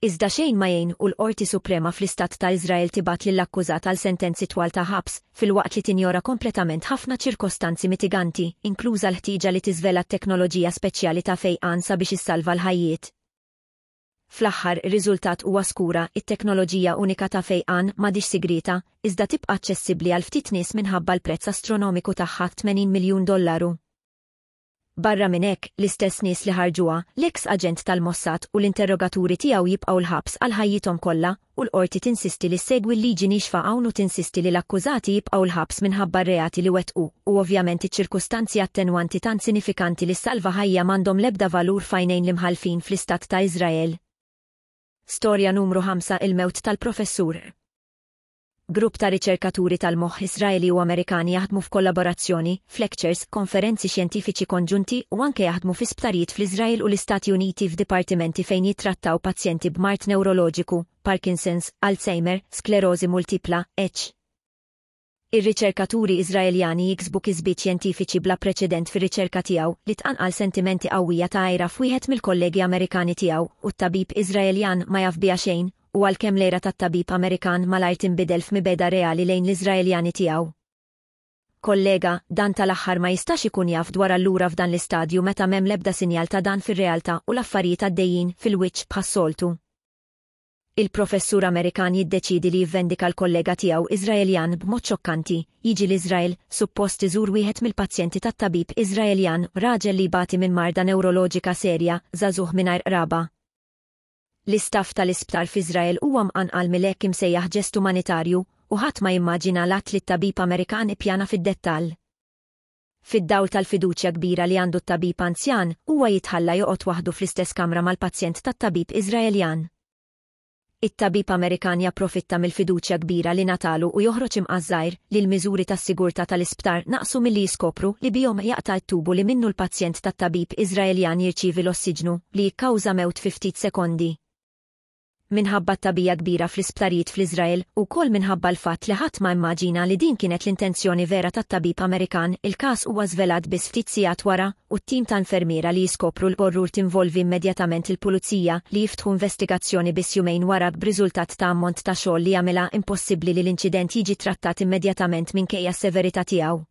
Iżda xejn ma jgħin u l-Qorti Suprema fl-Istat ta' Izrael tibat lill akkużat għal sentenzi twal ta' ħabs fil-waqt li tinjora kompletament ħafna ċirkostanzi mitiganti, inkluża l-ħtiġa li tiżvela t-teknoloġija speċjali ta' fejqan sabiex issalva l-ħajjiet. Fl-aħħar riżultat huwa skura it-teknoloġija unika ta' fejqan m'għadix sigrita, iżda tibqa' aċċessibbli għal ftit nies minħabba l-prezz astronomiku tagħha 80 miljun dollaru. Barra minn hekk l-istess nies li ħarġuha, l-eks aġent tal mossat u l-interrogaturi tiegħu jibqgħu l-ħabs għal ħajjithom kollha u l-qorti tinsisti li segwi l-liġi nixfa hawn tinsisti li l-akkużati jibqgħu l-ħabs minħabba reati li wetqu u ovvjament iċ-ċirkustanzi attenwanti tant sinifikanti li salva ħajja m'għandhom l-ebda valur fajnejn l-imħalfin fl-istat ta' Iżrael. Storja numru 5 il-mewt tal-professur Grupp ta' riċerkaturi tal-moħħ Israeli u Amerikani jaħdmu f'kollaborazzjoni, f'lectures, konferenzi xjentifiċi konġunti u anke jaħdmu fi sptarijiet fl-Izrael u l-Istati Uniti f'dipartimenti fejn jitrattaw pazjenti b'mart neuroloġiku, Parkinson's, Alzheimer, sklerozi multipla, etc. Ir-riċerkaturi Izraeljani jiksbu kisbiet xjentifiċi bla preċedent fir riċerka tiegħu li tqanqal sentimenti qawwija ta' ajra f'wieħed mill-kollegi Amerikani tiegħu u t-tabib Izraeljan ma jaf biha xejn u għalkemm lejra tat-tabib Amerikan lajt imbidel f'mibeda reali lejn l izraeljani tiegħu. Kollega, dan tal-aħħar ma jistax ikun jaf dwar allura f'dan l-istadju meta mem lebda sinjal ta' dan fir-realtà u l-affarijiet għaddejjin fil-wiċċ bħas-soltu. Il-professur Amerikan jiddeċidi li jivvendika l-kollega tiegħu Iżraeljan b'mod xokkanti, jiġi l-Iżrael, suppost iżur wieħed mill-pazjenti tat-tabib Iżraeljan, raġel li bati minn marda neuroloġika serja, żagħżugħ mingħajr qraba, L-istaff tal-isptar f'Izrael huwa mqanqal mill-hekk imsejjaħ ġest umanitarju u ħadd ma jimmaġina lat li t-tabib Amerikan pjana fid-dettall. Fid-dawl tal-fiduċja kbira li għandu t-tabib anzjan, huwa jitħalla joqgħod waħdu fl-istess kamra mal-pazjent tat-tabib Iżraeljan. It-tabib Amerikan japprofitta mill-fiduċja kbira li natalu u joħroġ imqażżajr li l-miżuri tas-sigurta tal-isptar naqsu milli jiskopru li bihom jaqta t-tubu li minnu l-pazjent tat-tabib Iżraeljan jirċivi l-ossiġnu li jikkawża mewt 50 sekondi minħabba tabija kbira fl-isptarijiet fl-Izrael u kol minħabba l-fat li ħadd ma immaġina li din kienet l-intenzjoni vera tat-tabib Amerikan, il-każ huwa żvelat biss ftit sigħat wara u t-tim ta' infermiera li jiskopru l borrur tinvolvi immedjatament il-pulizija li jiftħu investigazzjoni biss jumejn wara b'riżultat ta' ammont ta' xogħol li jagħmilha impossibbli li l-inċident jiġi trattat immedjatament minkejja s-severità tiegħu.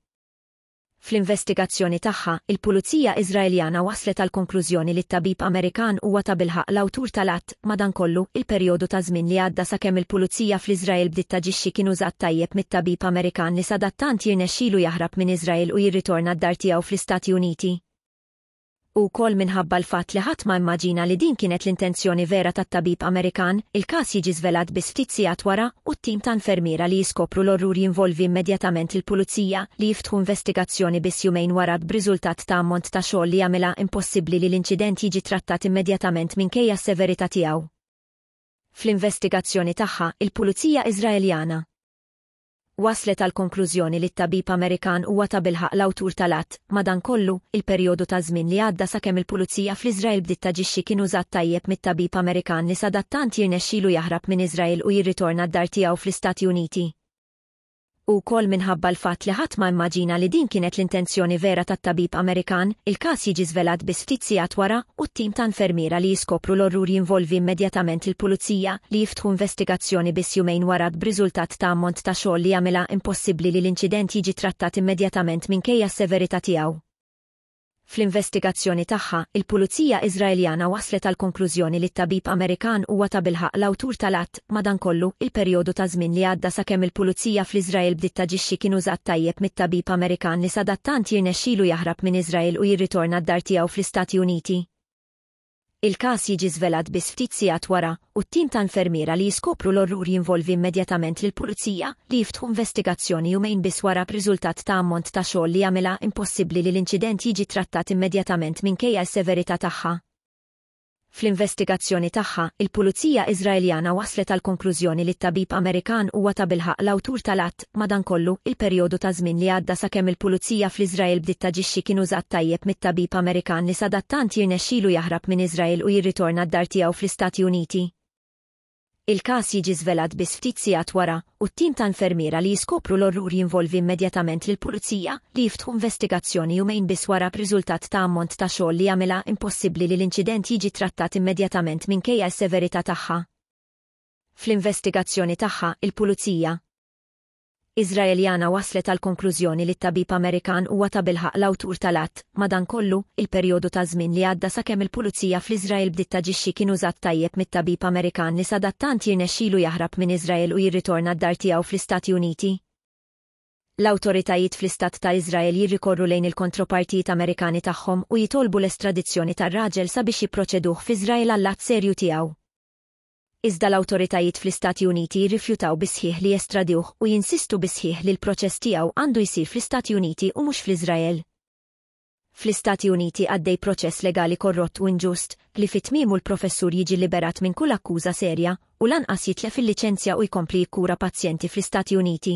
Fl-investigazzjoni tagħha, il-Pulizija Iżraeljana waslet għal konklużjoni li t-tabib Amerikan huwa tabilħaq l-awtur tal-att madankollu il-perjodu ta' żmien li għadda sakemm il-Pulizija fl-Iżrael bdiet taġixxi kien użat tajjeb mit-tabib Amerikan li sadattant jirnexxilu jaħrab minn Iżrael u jirritorna d-dar tiegħu fl-Istati Uniti u kol minħabba l-fat li ħadd ma immaġina li din kienet l-intenzjoni vera tat-tabib Amerikan, il-każ jiġi żvelat bi ftit wara u t-tim ta' infermiera li jiskopru l-orrur jinvolvi immedjatament il-pulizija li jiftħu investigazzjoni bis jumejn wara b'riżultat ta' ammont ta' xogħol li jagħmilha impossibbli li l-inċident jiġi trattat immedjatament minkejja s-severità tiegħu. Fl-investigazzjoni tagħha, il-Pulizija Iżraeljana waslet għal konklużjoni li t-tabib Amerikan huwa għata bilħaq l-awtur tal-att, kollu, il-perjodu ta' żmien li għadda sakemm il-pulizija fl-Iżrael bdiet taġixxi kienu użat tajjeb mit-tabib Amerikan li sadattant jirnexxilu jaħrab minn Izrael u jirritorna d-dar tiegħu fl-Istati Uniti u kol minħabba l-fat li ħadd ma immaġina li din kienet l-intenzjoni vera tat-tabib Amerikan, il-każ jiġi żvelat bi ftit wara u t-tim ta' infermiera li jiskopru l-orrur jinvolvi immedjatament il-pulizija li jiftħu investigazzjoni bis jumejn wara b'riżultat ta' ammont ta' xogħol li jagħmilha impossibbli li l-inċident jiġi trattat immedjatament minkejja s-severità tiegħu. Fl-investigazzjoni tagħha, il-Pulizija Iżraeljana waslet għal konklużjoni li t-tabib Amerikan huwa tabilħaq l-awtur tal-att madankollu il-perjodu ta' żmien li għadda sakemm il-Pulizija fl-Iżrael bdiet taġixxi kien użat tajjeb mit-tabib Amerikan li sadattant jirnexxielu jaħrab minn Iżrael u jirritorna d-dar tiegħu fl-Istati Uniti. Il-kas jiġi zvelat bis ftit sigħat wara u t-tim ta' infermiera li jiskopru l-orrur jinvolvi immedjatament lil pulizija li jiftħu investigazzjoni mejn bis wara riżultat ta' ammont ta' xogħol li jagħmilha impossibbli li l-inċident jiġi trattat immedjatament minkejja s-severità tagħha. Fl-investigazzjoni tagħha, il-Pulizija Iżraeljana waslet għal konklużjoni li t-tabib Amerikan huwa tabilħaq l-awtur tal-att madankollu il-perjodu ta' żmien li għadda sakemm il-Pulizija fl-Iżrael bdiet taġixxi kien użat tajjeb mit-tabib Amerikan li sadattant jirnexxielu jaħrab minn Iżrael u jirritorna d-dar tiegħu fl-Istati Uniti. Il-kas jiġi zvelat bis ftit sigħat wara u t-tim ta' infermiera li jiskopru l-orrur jinvolvi immedjatament l pulizija li jiftħu investigazzjoni jumejn bis wara b'riżultat ta' ammont ta' xogħol li jagħmilha impossibbli li l-inċident jiġi trattat immedjatament minkejja s-severità tagħha. Fl-investigazzjoni tagħha, il-pulizija Izraeljana waslet għal konklużjoni li t-tabib Amerikan huwa ta' bilħaq l-awtur tal-att, madan kollu il-perjodu ta' żmien li għadda sakemm il-pulizija fl-Iżrael bdiet taġixxi kien użat tajjeb mit-tabib Amerikan li sadattant jirnexxilu jaħrab minn Iżrael u jirritorna d-dar tiegħu fl-Istati Uniti. L-awtoritajiet fl-Istat ta' Iżrael jirrikorru lejn il-kontropartijiet Amerikani tagħhom u jitolbu l-estradizzjoni tar-raġel sabiex jipproċeduh f'Iżrael għall-att serju tiegħu. Iżda l-autoritajiet fl-Istati Uniti rifjutaw bisħiħ li jestradiuħ u jinsistu bisħiħ li l-proċess tiegħu għandu jsir fl-Istati Uniti u mhux fl-Iżrael. Fl-Istati Uniti għaddej proċess legali korrott u inġust li fit l-professur jiġi liberat minn kull akkuża serja u lanqas jitlef il-liċenzja u jkompli jkura pazjenti fl-Istati Uniti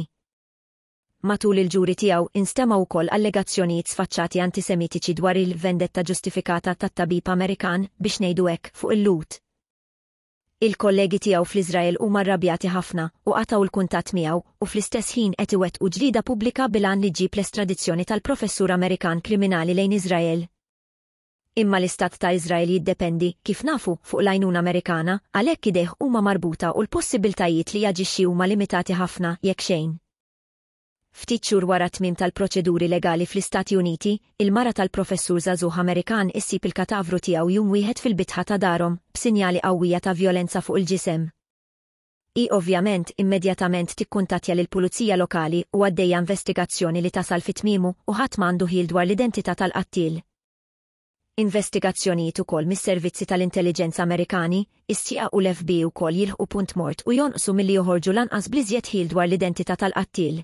matul il-ġuri tijaw instema u koll allegazzjonijiet sfaċċati antisemitiċi dwar il-vendetta ġustifikata tat tabib Amerikan biex ngħidu hekk fuq il-lut. Il-kollegi tiegħu fl izrael huma rrabjati ħafna u għataw il-kuntatt miegħu u fl-istess ħin qed iwettqu ġlida pubblika bilan li ġib l-estradizzjoni tal-professur Amerikan kriminali lejn Iżrael. Imma l-istat ta' Iżrael jiddependi kif nafu fuq l-għajnuna Amerikana għalhekk ideh huma marbuta u l-possibiltajiet li jaġixxi huma limitati ħafna jekk xejn. Ftit xhur wara tmim tal-proċeduri legali fl-Istati Uniti, il-mara tal-professur Zazuh Amerikan issib il-katavru tiegħu jum wieħed fil-bitħa ta' darhom b'sinjali qawwija ta' violenza fuq il-ġisem. I ovvjament immedjatament tikkuntatja lil pulizija lokali u għaddejja investigazzjoni li tasal fit-tmimu u ħadd m'għandu ħil dwar l-identità tal-qattil investigazzjonijiet ukoll mis-servizzi tal-intelligenza Amerikani, is u l-FB ukoll jilħu punt mort u jonqsu milli joħorġu lanqas bliżjed ħil dwar l-identità tal-qattil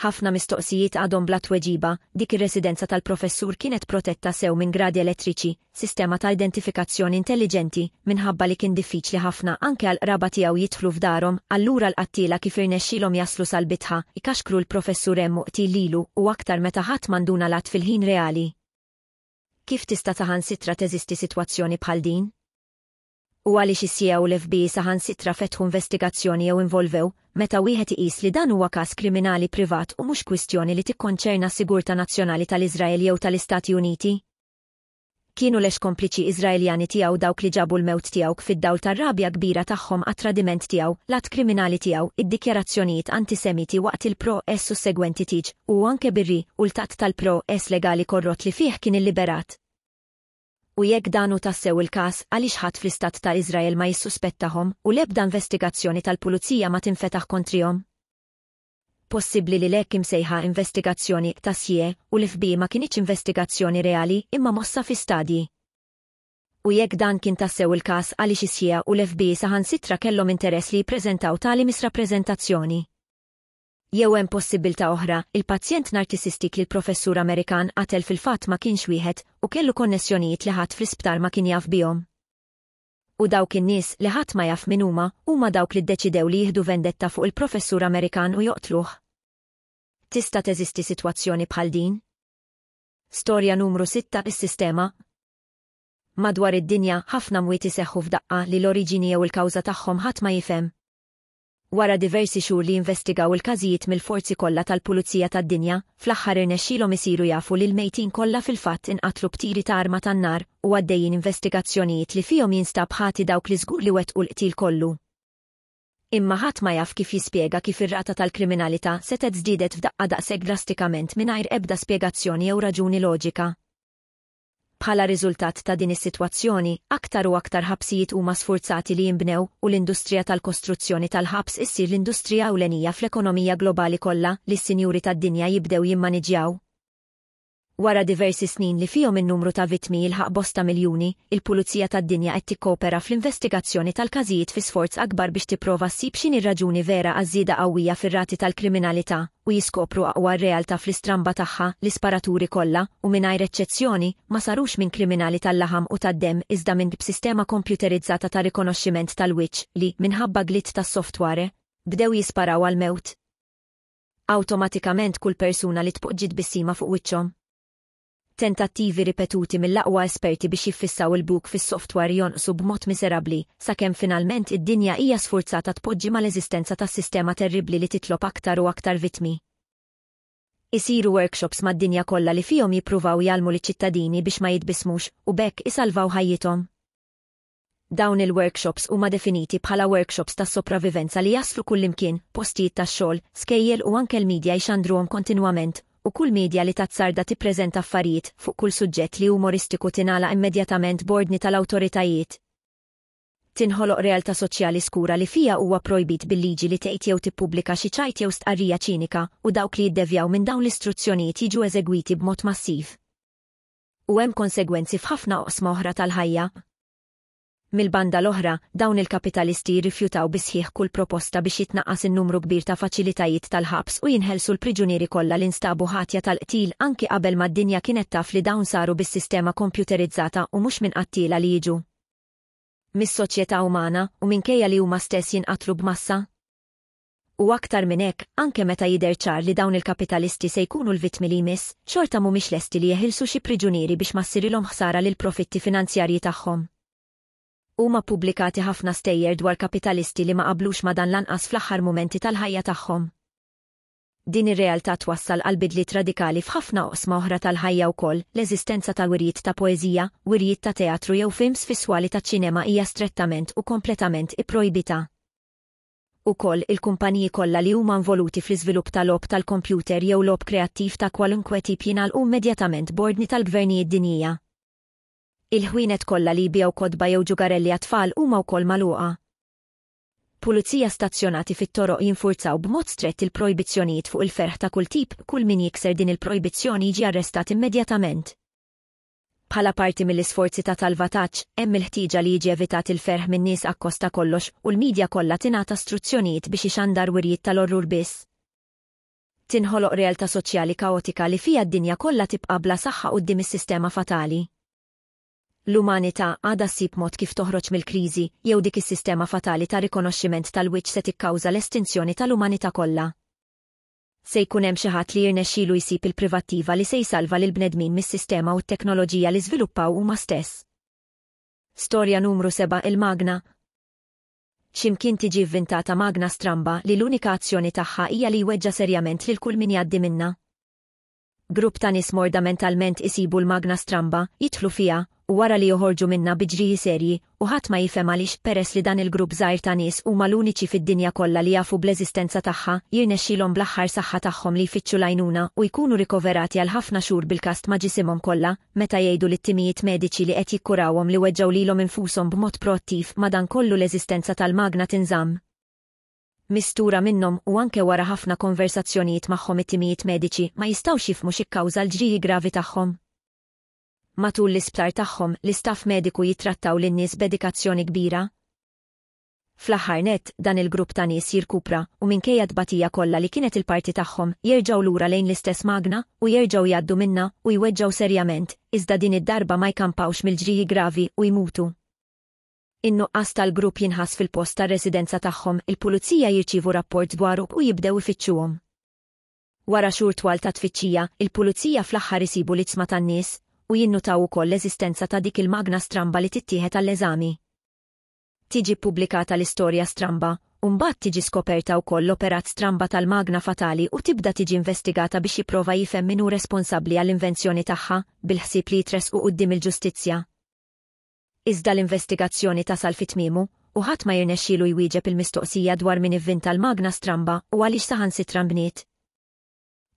ħafna mistoqsijiet għadhom bla tweġiba, dik ir-residenza tal-professur kienet protetta sew minn gradi elettriċi, sistema ta' identifikazzjoni intelligenti, minħabba li kien diffiċli ħafna anke għal qraba tiegħu jidħlu f'darhom, allura l-qattila kif irnexxilhom jaslu sal-bitħa, ikaxkru l-professur hemm lilu u aktar meta ħadd manduna lat fil-ħin reali. Kif tista' taħan sitra teżisti sitwazzjoni bħal din? u għaliex isjew l-FBI saħan sitra fetħu investigazzjoni jew involvew, meta wieħed iqis li dan huwa każ kriminali privat u mhux kwistjoni li tikkonċerna sigurta nazzjonali tal-Iżrael jew tal-Istati Uniti. Kienu lex kompliċi Iżraeljani tiegħu dawk li ġabu l-mewt tiegħu fid-dawl tar-rabja kbira tagħhom għat-tradiment tiegħu, lat kriminali tiegħu, id-dikjarazzjonijiet antisemiti waqt il-pro-ess u segwenti tiġ, u anke birri, u l-tat tal-pro-ess legali korrot li fih kien il-liberat u jekk danu tassew il-kas għaliex ħadd fl-istat ta' Izrael ma jissuspettahom u l-ebda investigazzjoni tal-pulizija ma tinfetaħ kontrihom. Possibbli li lek imsejħa investigazzjoni ta' u l-FBI ma kienieċ investigazzjoni reali imma mossa fi stadji. U jekk dan kien tassew il-kas għaliex isjea u l fb saħan sitra kellhom interess li jippreżentaw tali misrappreżentazzjoni. Jew hemm possibilità oħra, il-pazjent narkisistik li l-professur Amerikan għatel fil-fatt ma kienx wieħed u kellu konnessjonijiet li ħadd fl-isptar ma kien jaf bihom. U dawk in-nies li ħadd ma jaf minn huma huma dawk li ddeċidew li jieħdu vendetta fuq il-professur Amerikan u joqtluh. Tista' teżisti sitwazzjoni bħal din? Storja numru 6 is-sistema Madwar id-dinja ħafna mwiet iseħħu f'daqqa li l-oriġini jew il-kawża tagħhom ħadd ma jifhem Wara diversi xhur li investigaw il-każijiet mill-forzi kollha tal-Pulizija tad-Dinja, fl-aħħar irnexxielhom isiru jafu li l-mejtin kollha fil-fatt inqatlu b'tiri ta' arma tan-nar u għaddejjin investigazzjonijiet li fihom jinstab ħati dawk li żgur li wettqu l-qtil kollu. Imma ħadd ma jaf kif jispjega kif ir-rata tal-kriminalità setet żdiedet f'daqqa daqshekk drastikament mingħajr ebda spjegazzjoni jew raġuni loġika, Bħala riżultat ta' din is-sitwazzjoni, aktar u aktar ħabsijiet huma sfurzati li jimbnew u l-industrija tal-kostruzzjoni tal-ħabs issir l-industrija ewlenija fl-ekonomija globali kollha li s-sinjuri tad-dinja jibdew jimmaniġjaw Wara diversi snin li fihom in-numru ta' vittmi jilħaq bosta miljuni, il-Pulizija tad-Dinja qed tikkopera fl-investigazzjoni tal-każijiet fi sforz akbar biex tipprova ssib x'inhi raġuni vera għażida qawwija fir-rati tal-kriminalità u jiskopru aqwa realtà fl-istramba tagħha l-isparaturi kollha u mingħajr eċċezzjoni ma sarux minn kriminali tal-laħam u tad-dem iżda minn b'sistema kompjuterizzata ta' rikonoxximent tal-wiċċ li minħabba glitt tas-software bdew jisparaw għal-mewt. Awtomatikament kull persuna li tpoġġid bissima fuq wiċċhom tentattivi ripetuti mill-aqwa esperti biex jiffissaw il-buk fis-software jonqsu b'mod miserabli, sakemm finalment id-dinja hija sfurzata tpoġġi mal-eżistenza ta' sistema terribli li titlob aktar u aktar vitmi. Isiru workshops mad-dinja kollha li fihom jippruvaw jalmu li ċittadini biex ma jitbismux u bekk isalvaw ħajjithom. Dawn il-workshops huma definiti bħala workshops ta' sopravivenza li jaslu kullimkien, postijiet ta' xogħol, skejjel u anke l-medja jxandruhom kontinwament u kull medja li tazzarda tippreżenta affarijiet fuq kull suġġett li umoristiku tingħala immedjatament bordni tal-awtoritajiet. Tinħoloq realtà soċjali skura li fija huwa projbit bil-liġi li tgħid jew tippubblika xi ċajt jew stqarrija ċinika u dawk li jiddevjaw minn dawn l-istruzzjonijiet jiġu eżegwiti b'mod massiv u hemm konsegwenzi f'ħafna oqsma oħra tal-ħajja, Mil-banda l-oħra, dawn il-kapitalisti rifjutaw bisħieħ kull proposta biex jitnaqqas in-numru kbir ta' faċilitajiet tal-ħabs u jinħelsu l-priġunieri kollha l-instabu ħatja tal-qtil anki qabel ma d-dinja kienet taf li dawn saru bis-sistema kompjuterizzata u mhux minn qattila li jiġu. Mis-soċjetà umana u minkejja li huma stess jinqatlu b'massa. U aktar minn hekk, anke meta jidher ċar li dawn il-kapitalisti se jkunu l-vittmi li jmiss, xorta mhumiex lesti li jeħilsu xi priġunieri biex ma ssirilhom ħsara lil profitti finanzjarji tagħhom huma pubblikati ħafna stejjer dwar kapitalisti li ma qablux ma dan lanqas fl-aħħar momenti tal-ħajja tagħhom. Din ir-realtà twassal għal bidli radikali f'ħafna qosma oħra tal-ħajja wkoll, l-eżistenza tal-wirjiet ta' poeżija, wirjiet ta' teatru jew films fis-swali ta' ċinema hija strettament u kompletament ipprojbita. koll il-kumpaniji kollha li huma involuti fl-iżvilupp tal-lob tal-kompjuter jew lob kreattiv ta' kwalunkwe tip jingħalqu immedjatament bordni tal-gvernijiet dinjija, il-ħwienet kollha li jbijaw kodba jew ġugarelli għatfall huma wkoll magħluqa. Pulizija stazzjonati fit-toroq jinfurzaw b'mod strett il-projbizzjonijiet fuq il-ferħ ta' kull tip, kull min jikser din il-projbizzjoni jiġi arrestat immedjatament. Bħala parti mill-isforzi ta' talvataċ, hemm il ħtieġa li jiġi evitat il-ferħ minn nies akkosta kollox u l-medja kollha tingħata struzzjonijiet biex ixandar wirjiet tal-orrur biss. Tinħoloq realtà soċjali kaotika li fija d-dinja kollha tibqa' bla saħħa quddiem is-sistema fatali. L-umanità għada sib mod kif toħroġ mill-kriżi jew dik is-sistema fatali ta' rikonoxximent tal-wiċċ se tikkawża l-estinzjoni tal-umanità kollha. Se jkun hemm xi ħadd li jirnexxielu jsib il-privattiva li se jsalva lil bnedmin mis-sistema u t-teknoloġija li żviluppaw huma stess. Storja numru 7 il-Magna, ximkien tiġi vvintata magna stramba li l-unika azzjoni tagħha hija li jweġġa serjament lil kull min jgħaddi minna grupp ta' nis morda mentalment isibu l-magna stramba, jitħlu fija, u wara li joħorġu minna biġriji serji, u ħadd ma jifhem lix peress li dan il-grupp żgħir ta' nies huma l-uniċi fid-dinja kollha li jafu bl-eżistenza tagħha, jirnexxilhom bl-aħħar saħħa tagħhom li jfittxu lajnuna u jkunu rikoverati għal ħafna xhur bil-kast ma' ġisimhom kollha, meta jgħidu li timijiet mediċi li qed jikkurawhom li weġġaw lilhom infushom b'mod proattiv ma' dan kollu l-eżistenza tal-magna tinżamm, mistura minnhom u anke wara ħafna konversazzjonijiet magħhom it-timijiet mediċi ma jistgħux jifmu x'ikkkawża l-ġrieħi gravi tagħhom. Matul l-isptar tagħhom, l-istaff mediku jittrattaw lin-nies b'edikazzjoni kbira. Fl-aħħar net, dan il-grupp ta' nies jirkupra u minkejja tbatija kollha li kienet il-parti tagħhom jerġgħu lura lejn l-istess magna u jerġgħu jgħaddu minna u jweġġgħu serjament, iżda din id-darba ma jkampawx mill-ġrieħi gravi u jmutu. In-nuqqas tal-grupp jinħas fil-post ta' residenza tagħhom, il-pulizija jirċivu rapport dwaru u jibdew ifittxuhom. Wara xhur twal ta' tfittxija, il-pulizija fl-aħħar isibu li itsma tan-nies u jinnutaw ukoll l-eżistenza ta' dik il-magna stramba li tittieħed għall-eżami. Tiġi pubblikata l-istorja stramba, Umbat tiġi skoperta u koll operat stramba tal-magna fatali u tibda tiġi investigata biex jiprova jifem minu responsabli għall-invenzjoni tagħha bil-ħsib li jitresqu qudiem il-ġustizzja, Iżda l-investigazzjoni ta' fit-tmimu, u ħadd ma jirnexxielu jwieġeb il-mistoqsija dwar min ivvinta tal magna stramba u għaliex saħan sitra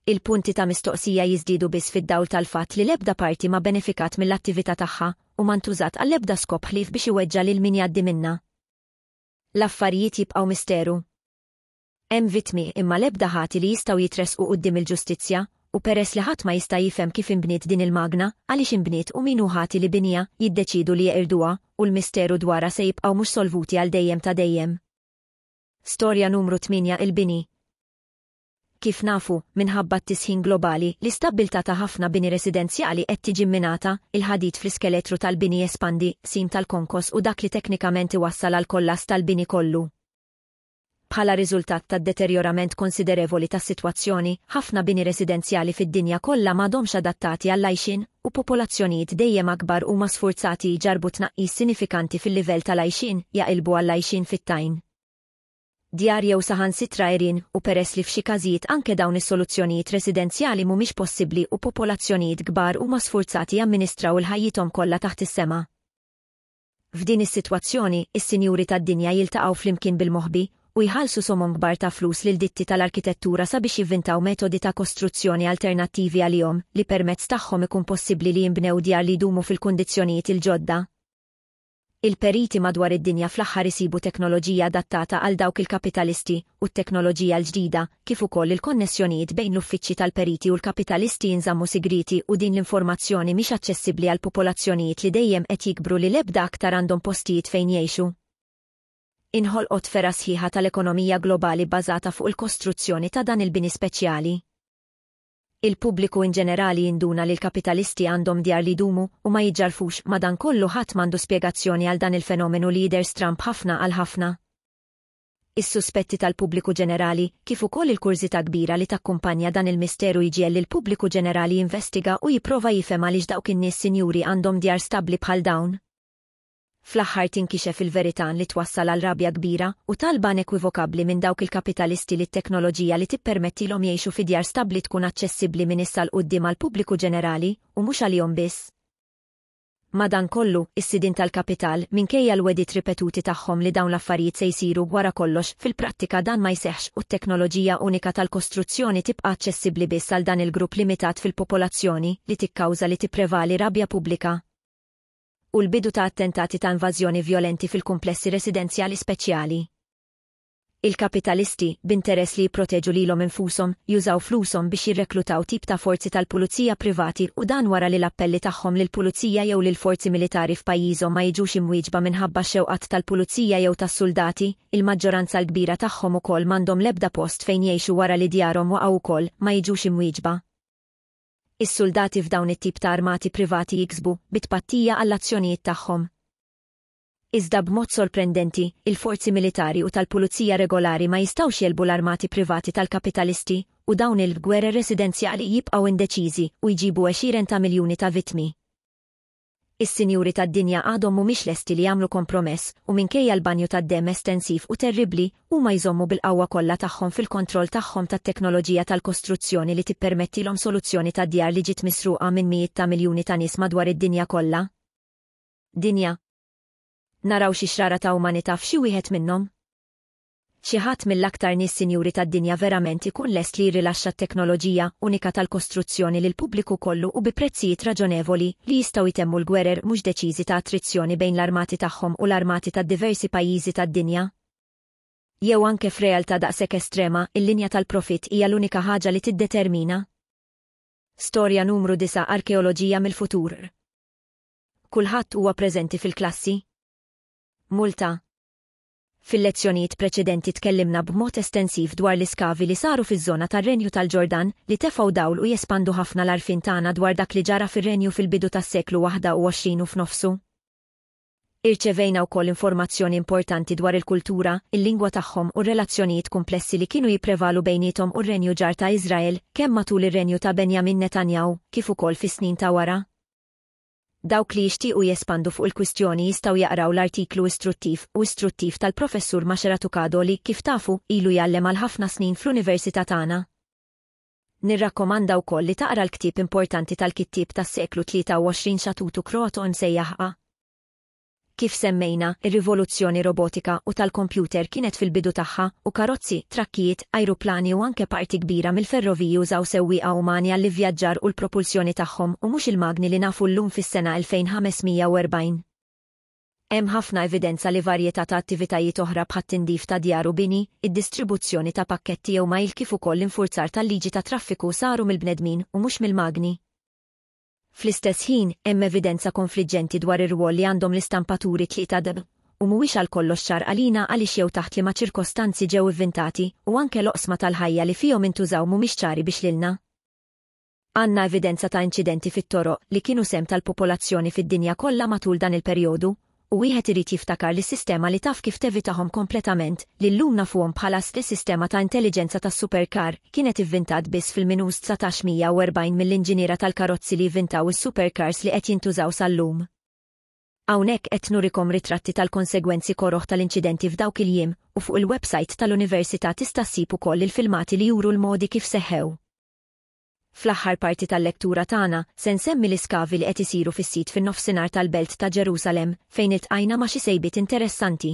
Il-punti ta' mistoqsija jiżdiedu biss fid-dawl tal-fatt li l-ebda parti ma benefikat mill-attività tagħha u ma ntużat għall-ebda skop ħlief biex iweġġa lil min jgħaddi minna. L-affarijiet jibqgħu misteru. Hemm vitmi imma l-ebda ħati li jistgħu jitresqu quddiem il-ġustizzja u peress li ħadd ma jista' jifhem kif inbniet din il-magna, għaliex inbniet u min ħati li binija jiddeċidu li jeqirduha u l-misteru dwara se jibqgħu mhux solvuti għal dejjem ta' dejjem. Storja numru 8 il-bini. Kif nafu, minħabba t-tisħin globali, l-istabilta ta' ħafna bini residenzjali qed tiġi minata, il-ħadit fl-iskeletru tal-bini espandi, sim tal-konkos u dak li teknikament iwassal għal kollas tal-bini kollu. Bħala riżultat tad deterjorament konsiderevoli tas sitwazzjoni, ħafna bini residenzjali fid-dinja kollha m'għadhomx adattati għall-għajxin u popolazzjonijiet dejjem akbar huma sfurzati jġarbu tnaqqis sinifikanti fil-livell tal-għajxin jaqilbu għall-għajxin fit-tajn. Djar jew saħan sitra erin u peress li f'xi każijiet anke dawn is-soluzzjonijiet residenzjali mhumiex possibbli u popolazzjonijiet kbar huma sfurzati jamministraw il-ħajjithom kollha taħt is-sema. F'din is-sitwazzjoni, is-sinjuri tad-dinja jiltaqgħu flimkien bil-moħbi u jħalsu somon kbar ta' flus lil ditti tal-arkitettura sabiex jivvintaw metodi ta' kostruzzjoni alternattivi għalihom li permezz tagħhom ikun possibbli li jimbnew djar li jdumu fil-kundizzjonijiet il-ġodda. Il-periti madwar id-dinja fl-aħħar isibu teknoloġija adattata għal dawk il-kapitalisti u t-teknoloġija l-ġdida kif ukoll il-konnessjonijiet bejn l-uffiċċji tal-periti u l-kapitalisti jinżammu sigriti u din l-informazzjoni mhix aċċessibbli għal popolazzjonijiet li dejjem qed jikbru li lebda aktar għandhom postijiet fejn jgħixu inħolqot fera sħiħa tal-ekonomija globali bazata fuq il-kostruzzjoni ta' dan il-bini speċjali. Il-pubbliku in ġenerali jinduna li l-kapitalisti għandhom djar li dumu u ma jġarfux ma dan kollu ħadd m'għandu spjegazzjoni għal dan il-fenomenu li jider Trump ħafna għal ħafna. Is-suspetti tal-pubbliku ġenerali kif ukoll il-kurzita kbira li takkumpanja dan il-misteru jiġiel li l-pubbliku ġenerali jinvestiga u jipprova jifhem għaliex dawk in-nies sinjuri għandhom djar stabli bħal dawn fl-aħħar tinkixef il verità li twassal għal rabja kbira u talban ekwivokabbli minn dawk il-kapitalisti li t-teknoloġija li tippermettilhom jgħixu fidjar stabli tkun aċċessibbli minn issa l qoddim għal pubbliku ġenerali u mhux għalihom biss. Madan kollu, is-sidin tal-kapital minkejja l-wedit ripetuti tagħhom li dawn l-affarijiet se jsiru wara kollox fil-prattika dan ma jseħx u t-teknoloġija unika tal-kostruzzjoni tibqa' aċċessibbli biss għal dan il-grupp limitat fil-popolazzjoni li tikkawża li tipprevali rabja pubblika u l-bidu ta' attentati ta' invażjoni violenti fil-komplessi residenzjali speċjali. Il-kapitalisti, b'interess li jipproteġu lilhom infushom, jużaw flushom biex jirreklutaw tip ta' forzi tal-pulizija privati u dan wara li l-appelli tagħhom lill pulizija jew lill forzi militari f'pajjiżhom ma jiġux imwieġba minħabba xewqat tal-pulizija jew tas-soldati, il-maġġoranza l-kbira tagħhom ukoll m'għandhom l-ebda post fejn jgħixu wara li djarhom waqgħu ukoll ma jiġux imwieġba is-soldati f'dawn it-tip ta' armati privati jiksbu bitpattija għall-azzjonijiet tagħhom. Iżda b'mod sorprendenti, il-forzi militari u tal-pulizija regolari ma jistawx jelbu l-armati privati tal-kapitalisti u dawn il-gwerre residenzjali jibqgħu indeċiżi u jġibu 20 ta' miljuni ta' vitmi is-sinjuri tad-dinja għadhom mhumiex lesti li jagħmlu kompromess u minkejja l-banju tad-dem estensiv u terribli huma jżommu bil-qawwa kollha tagħhom fil-kontroll tagħhom tat-teknoloġija tal-kostruzzjoni li tippermettilhom soluzzjoni tad djar li ġiet misruqa minn mijiet ta' miljuni ta' nies madwar id-dinja kollha. Dinja. Naraw xi xrara ta' umanità f'xi wieħed minnhom xi ħadd mill-aktar nies sinjuri tad-dinja verament ikun lest li rilaxxa t-teknoloġija unika tal-kostruzzjoni lil pubbliku kollu u bi prezzijiet raġonevoli li jistgħu jtemmu l-gwerer mhux deċiżi ta' attrizzjoni bejn l-armati tagħhom u l-armati ta' diversi pajjiżi tad-dinja. Jew anke ta' daqshekk estrema, il-linja tal-profit hija l-unika ħaġa li tiddetermina. Storja numru 9 Arkeoloġija mill-futur. Kulħadd huwa preżenti fil-klassi. Multa, Fil-lezzjonijiet preċedenti tkellimna b'mod estensiv dwar l-iskavi li saru fiż-żona tar-Renju tal-Ġordan li tefgħu dawl u jespandu ħafna l-arfin tagħna dwar dak li ġara fir-Renju fil-bidu tas-seklu 21 u f'nofsu. Irċevejna wkoll informazzjoni importanti dwar il-kultura, il-lingwa tagħhom u relazzjonijiet komplessi li kienu jipprevalu bejnietom u r-Renju ġar ta' Iżrael kemm matul ir-Renju ta' Benjamin Netanyahu kif ukoll fis-snin ta' wara dawk li jixtiequ jespandu fuq il-kwistjoni jistgħu jaqraw l-artiklu istruttiv u istruttiv tal-professur Maxera Tukado li kif tafu ilu jallem għal ħafna snin fl-Università tagħna. Nirrakkomanda wkoll li taqra l-ktib importanti tal-kittib tas-seklu 23 xatutu kroto msejjaħqa kif semmejna, ir-rivoluzzjoni robotika u tal-kompjuter kienet fil-bidu tagħha u karozzi, trakkijiet, ajruplani u anke parti kbira mill-ferroviji użaw sewwieqa umani għall vjaġġar u l-propulsjoni tagħhom u mhux il-magni li nafu llum fis-sena 2540. Hemm ħafna evidenza li varjetà ta' attivitajiet oħra bħat tindif ta' djar u bini, id-distribuzzjoni ta' pakketti jew ma il kif ukoll l-infurzar tal-liġi ta' traffiku saru mill-bnedmin u mhux mill-magni, Fl-istess ħin, hemm evidenza konfliġenti dwar ir-rwol li għandhom l-istampaturi tlieta deb u mhuwiex għal kollox xar għalina għaliex jew taħt li ma' ċirkostanzi ġew ivvintati u anke l-oqsma tal-ħajja li fihom intużaw mhumiex ċari biex lilna. Għanna evidenza ta' inċidenti fit-toroq li kienu sem tal-popolazzjoni fid-dinja kollha matul dan il-perjodu u wieħed irid jiftakar li sistema li taf kif tevitahom kompletament li llum nafuhom bħala li sistema ta' intelligenza tas supercar kienet ivvintat biss fil-minus 1940 mill-inġiniera tal-karozzi li vvintaw is-supercars li qed jintużaw sal-lum. Hawnhekk qed nurikom ritratti tal-konsegwenzi koroħ tal-inċidenti f'dawk il-jiem u fuq il-website tal-Università tista' ssib ukoll il-filmati li juru l-modi kif seħħew. Fl-aħħar parti tal-lettura tagħna se nsemmi l-iskavi li qed isiru fis-sit fin-nofsinhar tal-Belt ta' Ġerusalem fejn iltqajna ma' xi sejbiet interessanti.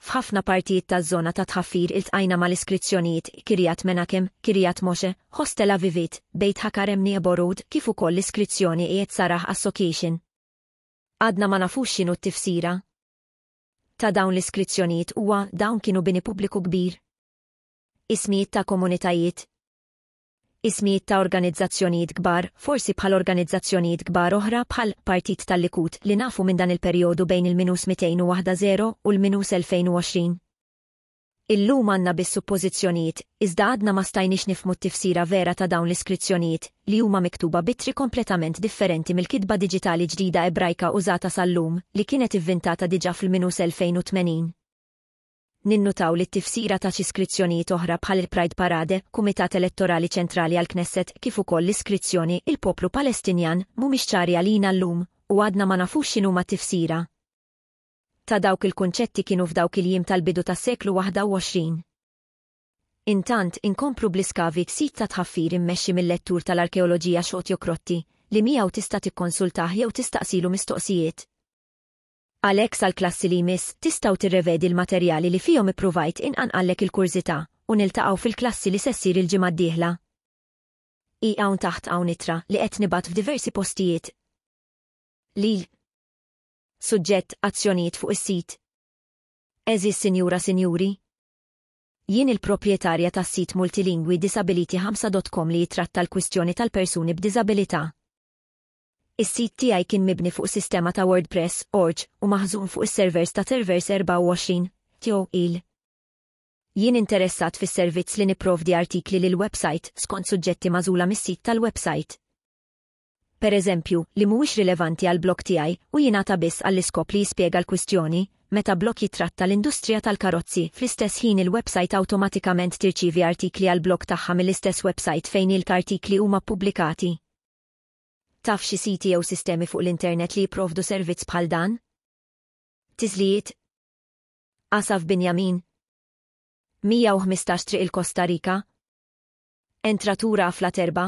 F'ħafna partijiet taż-żona ta' tħaffir iltqajna mal iskrizzjonijiet kirjat Menakem, kirjat Moshe, Hostel Avivit, Bejt Hakarem Nieborud kif ukoll l-iskrizzjoni qiegħed saraħ Association. Għadna ma nafux x'inhu t-tifsira. Ta' dawn l-iskrizzjonijiet huwa dawn kienu bini pubbliku kbir. Ismijiet ta' komunitajiet, ismijiet ta' organizzazzjonijiet kbar, forsi bħal organizzazzjonijiet kbar oħra bħal Partit tal-Likut li nafu minn dan il-perjodu bejn il-minus 201 u l-minus 2020. Illum għanna bis suppożizzjonijiet, iżda għadna ma stajniex nifmu t-tifsira vera ta' dawn l-iskrizzjonijiet li huma miktuba bitri kompletament differenti mill kitba digitali ġdida ebrajka użata sal-lum li kienet ivvintata diġa fil-minus 2080. Ninnutaw li t-tifsira ta' iskrizzjonijiet oħra bħal il-Pride Parade, Kumitat Elettorali Ċentrali għal Knesset kif ukoll l-iskrizzjoni il-poplu Palestinjan mhumiex ċari għalina llum u għadna ma nafux x'inhu ma tifsira. Ta' dawk il-kunċetti kienu f'dawk il-jiem tal-bidu tas-seklu 21. Intant inkomplu bliskavi ksit ta' tħaffir immexxi mill-lettur tal-arkeoloġija xogħod jokrotti li miegħu tista' tikkonsultah jew silu mistoqsijiet Għalek sal-klassi li jmiss tistaw tirrevedi l-materjali li fihom ippruvajt għallek il-kurzita u niltaqgħu fil-klassi li sessir il-ġimgħa d-dieħla. I hawn taħt hawn itra li qed nibgħat f'diversi postijiet. Lil. Suġġett azzjonijiet fuq is-sit. Eżis sinjura sinjuri. Jien il-proprjetarja tas-sit multilingwi disability5.com li jitratta l-kwistjoni tal-persuni b'diżabilità Is-sit tiegħi kien mibni fuq sistema ta' WordPress, orge, u maħżum fuq is-servers ta' Servers 24, tiegħu il. Jien interessat fis servizz li niprovdi artikli lil website skont suġġetti mażula mis-sit tal-website. Per eżempju, li mhuwiex rilevanti għal blog tiegħi u jingħata biss għall-iskop li jispjega l-kwistjoni meta blok jitratta l-industrija tal-karozzi fl-istess ħin il-website awtomatikament tirċivi artikli għal blok tagħha mill-istess website fejn il-kartikli huma pubblikati. Taf xi siti jew sistemi fuq l-internet li jiprovdu servizz bħal dan? Tiżlijiet? Asaf Binjamin? 115 triq il-Kosta Rika? Entratura fl-Aterba?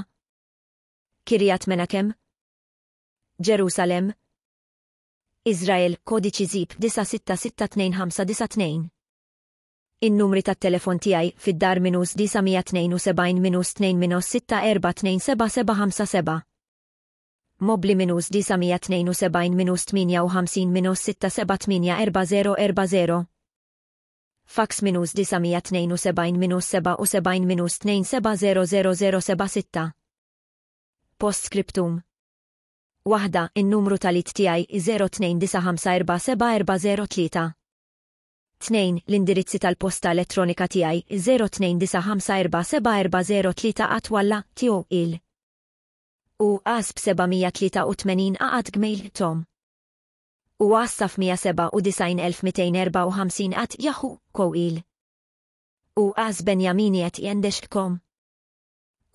Kirjat Menakem? Ġerusalem? Izrael, kodiċi zip 9662592. In-numri tat-telefon tiegħi fid-dar minus 972 minus 2 minus 6 4 mobli minus 972 minus 58 minus 6784040. Fax minus 972 minus 77 minus Post Postscriptum. Waħda, il numru tal-it tijaj 029547403. 2. L-indirizzi tal-posta elettronika tijaj 029547403 atwalla tiegħu il u qasb 783 għad tom. U għassaf 197.254 għat jahu kowil. U għas Benjamini għat kom.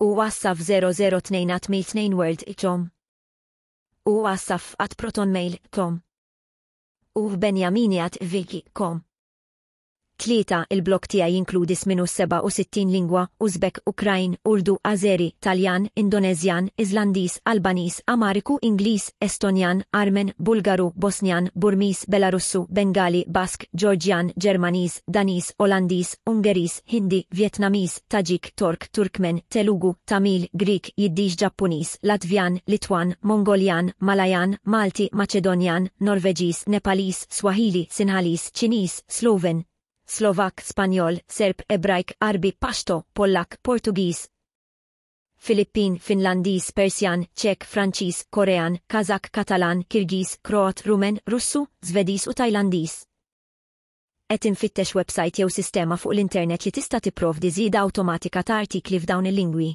U għassaf 002 għat world ikom. U għassaf għat protonmail.com. U Benjamini għat kom. Tlieta il-blok tiegħi jinkludi minu 67 lingwa, Uzbek, Ukrajn, Urdu, Azeri, Taljan, Indonezjan, Iżlandiż, Albanis, Amariku, Ingliż, Estonjan, Armen, Bulgaru, Bosnjan, Burmis, Belarussu, Bengali, Bask, Georgian, Germanis, Danis, Olandis, Ungeris, Hindi, Vietnamis, Tajik, Tork, Turkmen, Telugu, Tamil, Grik, Jiddix Ġappuniż, Latvjan, Litwan, Mongoljan, Malajan, Malti, Maċedonjan, Norveġis, Nepalis, Swahili, Sinhalis, Ċiniż, Sloven, Slovak, Spanjol, Serb, Ebrajk, Arbi, Pashto, Pollak, Portugiż, Filippin, Finlandiż, Persjan, Ċek, Franċiż, Korean, Kazak, Katalan, Kirgiż, Kroat, Rumen, Russu, Zvedis u Tajlandiż. Qed infittex website jew sistema fuq l-internet li tista' tipprovdi żieda awtomatika ta' artikli f'dawn il-lingwi.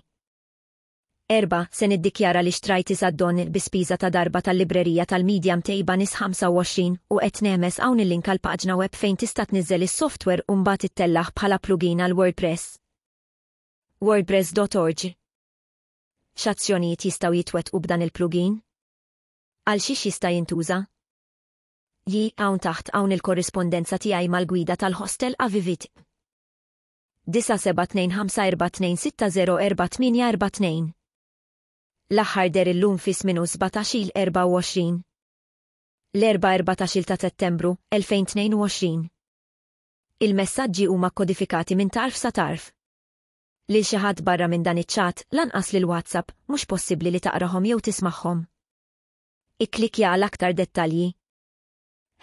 Erba, se niddikjara li xtrajti saddon bispiża ta' darba tal-librerija tal-Medium tejba nis 25 u qed nemes hawn il-link għal paġna web fejn tista' tniżżel is-software u mbagħad ittellaħ bħala plugin għal WordPress. WordPress.org X'azzjonijiet jistgħu jitwet u b'dan il-plugin? Għal xi jista' jintuża? Ji hawn taħt hawn il-korrispondenza tiegħi mal-gwida tal-hostel Avivit. 9725426048442 l-aħħar der illum fis minu 17-24. L-4-14 ta' settembru 2022. Il-messagġi huma kodifikati minn tarf sa tarf. Lil xi ħadd barra minn dan iċ-ċat lanqas lil WhatsApp mhux possibbli li taqrahom jew tismaħħom. Ikklikja għal aktar dettalji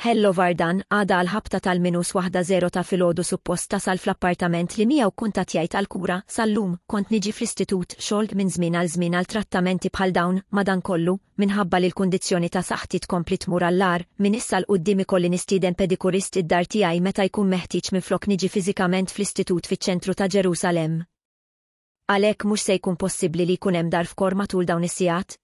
Hello Vardan għada l-ħabta tal-minus waħda zero ta' filodu supposta sal fl-appartament li miegħu kuntat tjajt għal-kura sal-lum kont niġi fl-istitut xogħol minn żmien għal żmien għal trattamenti bħal dawn madan kollu minħabba li l kondizjoni ta' saħti tkompli tmur għall-ar minn issa l qoddimi kolli nistiden pedikurist id-dar tiegħi meta jkun meħtieġ flok niġi fiżikament fl-istitut fiċ-ċentru ta' Ġerusalem għalek mux se jkun possibli li kunem dar f'korma tul dawn is-sijat,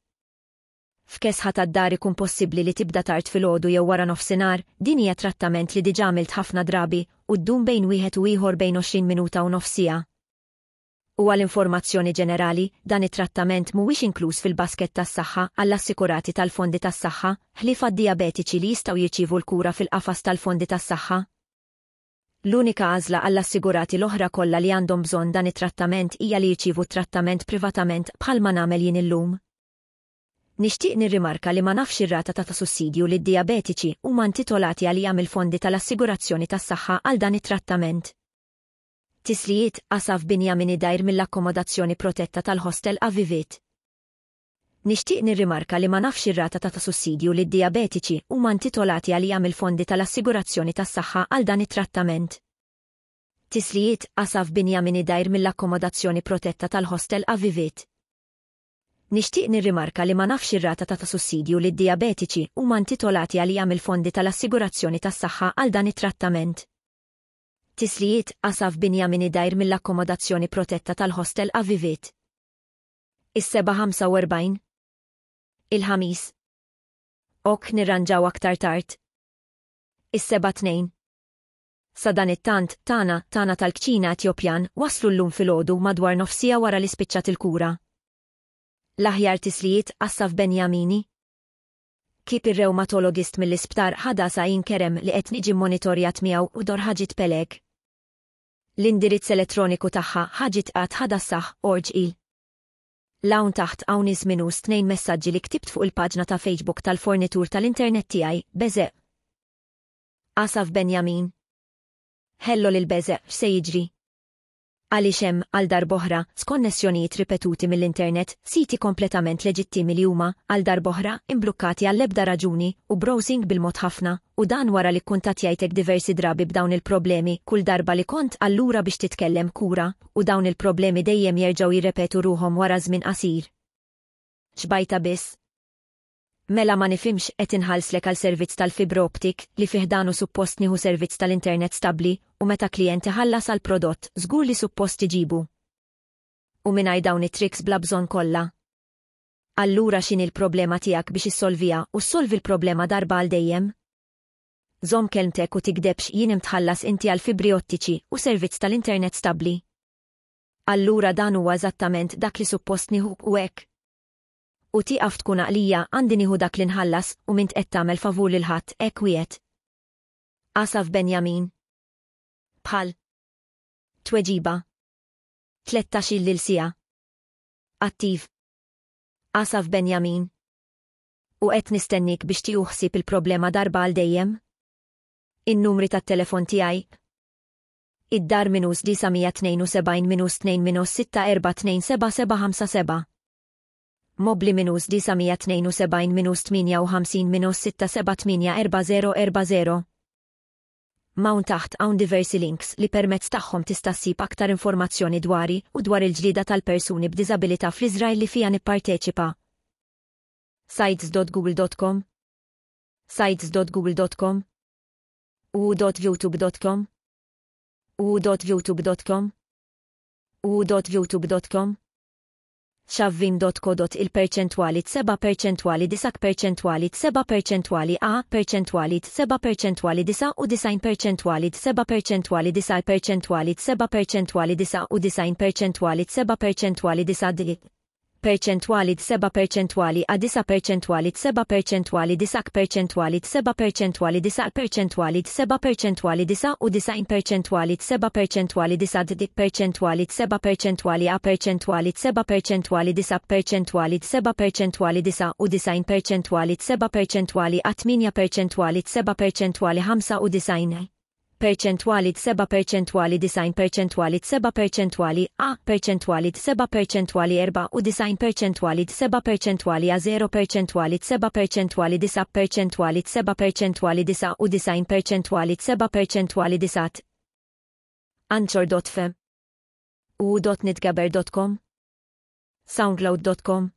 f'kesħa tad-dar ikun possibbli li tibda tard fil-ħodu jew wara nofsinhar, din hija trattament li diġà għamilt ħafna drabi u ddum bejn wieħed u ieħor bejn 20 minuta u nofsija. U għal informazzjoni ġenerali, dan it-trattament mhuwiex inkluż fil-basket tas-saħħa għall-assikurati tal-fondi tas-saħħa, ħlifa diabetiċi li jistgħu jirċievu l-kura fil-qafas tal-fondi tas-saħħa. L-unika għażla għall-assigurati l-oħra kollha li għandhom bżonn dan it-trattament hija li jirċievu trattament privatament bħalma nagħmel jien illum. Nixtieq nirrimarka li ma nafx ir-rata ta' sussidju li d-diabetiċi huma intitolati għal jam il-fondi tal-assigurazzjoni tas-saħħa għal dan it-trattament. Tislijiet Asaf Binjamin idajr mill-akkomodazzjoni protetta tal-hostel Avivit. Nixtieq nirrimarka li ma nafx ir-rata ta' sussidju li d-diabetiċi huma intitolati għal jam il-fondi tal-assigurazzjoni tas-saħħa għal dan it-trattament. Tislijiet Asaf Binjamin idajr mill-akkomodazzjoni protetta tal-hostel Avivit. Nixtieq nirrimarka li ma nafx ir-rata ta' ta' sussidju li d-diabetiċi huma intitolati jam il fondi tal-assigurazzjoni tas-saħħa għal dan it-trattament. Tislijiet qasaf Binjamini dajr mill-akkomodazzjoni protetta tal-hostel Avivit. Is-seba 45 Il-ħamis Ok nirranġaw aktar tard. Is-seba 2 Sa dan it-tant tana tana tal-kċina Etjopjan waslu llum filgħodu madwar nofsija wara li spiċċat il-kura l-aħjar tislijiet għassaf Benjamini? Kip ir-rewmatologist mill-isptar ħada sa jinkerem li qed niġi monitorjat miegħu u dor ħaġit peleg. L-indirizz elettroniku tagħha ħaġit qatt ħada saħ orġ il. Lawn taħt hawn iżminu tnejn messaġġi li ktibt fuq il-paġna ta' Facebook tal-fornitur tal-internet tiegħi, Bezeq. Asaf Benjamin. Hello lil Bezeq, se jiġri? Għaliex hemm għal darboħra skonnessjonijiet ripetuti mill-internet, siti kompletament leġittimi li huma għal darboħra imblukkati għall ebda raġuni u browsing bil-mod ħafna u dan wara li kuntat jgħidlek diversi drabi b'dawn il-problemi kull darba li kont allura biex titkellem kura u dawn il-problemi dejjem jerġgħu jirrepetu ruhom wara żmien qasir. Xbajta biss, Mela ma nifimx qed inħallslek għal servizz tal-fibro optik li fiħdanu suppost nieħu servizz tal-internet stabli u meta klijenti ħallas għal prodott żgur li suppost iġibu. U mingħajr dawn it-triks bla bżonn kollha. Allura xin il-problema tiegħek biex issolvija u solvi l-problema darba għal dejjem? Zom kelmtek u tikdebx jien imtħallas inti għal fibri ottiċi u servizz tal-internet stabli. Allura dan huwa eżattament dak li suppost nieħu u hekk u tiqaf tkun għalija għandini hu dak l-inħallas u mint qed tagħmel favur l ħadd hekk wiet. Asaf Benjamin. Bħal. Tweġiba. 13 lil sija. Attiv. Asaf Benjamin. U qed nistennik biex tijuħsib il-problema darba għal dejjem? In-numri tat-telefon tiegħi id-dar minus 972 minus 2 minus 6 4 2 7 7 5 7 mobli minus 972 minus 58 minus 6784040. Mawn taħt hawn diversi links li permezz tagħhom tista' ssib aktar informazzjoni dwari u dwar il-ġlida tal-persuni b'diżabilità fl izrael li fija nipparteċipa. sites.google.com sites.google.com u.youtube.com u.youtube.com u.youtube.com xavvin.kodot il-perċentwali t-seba perċentwali disak perċentwali t-seba perċentwali a perċentwali t-seba perċentwali disa u disajn perċentwali t-seba perċentwali disa perċentwali t-seba perċentwali disa u disajn perċentwali t-seba perċentwali disa dilik perċentwali d-7 perċentwali a 9 perċentwali d-7 perċentwali d-9 perċentwali d-7 perċentwali d-9 perċentwali d-7 perċentwali d-9 u 90 perċentwali d-7 perċentwali d-9 d perċentwali d-7 perċentwali a perċentwali d-7 perċentwali d-9 perċentwali d-7 perċentwali d-9 u 90 perċentwali d-7 perċentwali a 8 perċentwali d-7 perċentwali 5 u 90 perċentwali seba perċentwali design perċentwali seba perċentwali a perċentwali seba perċentwali erba u design perċentwali seba perċentwali a 0 perċentwali seba perċentwali disa perċentwali seba perċentwali disa u design perċentwali seba perċentwali disat. Anchor.fm u.nitgaber.com soundcloud.com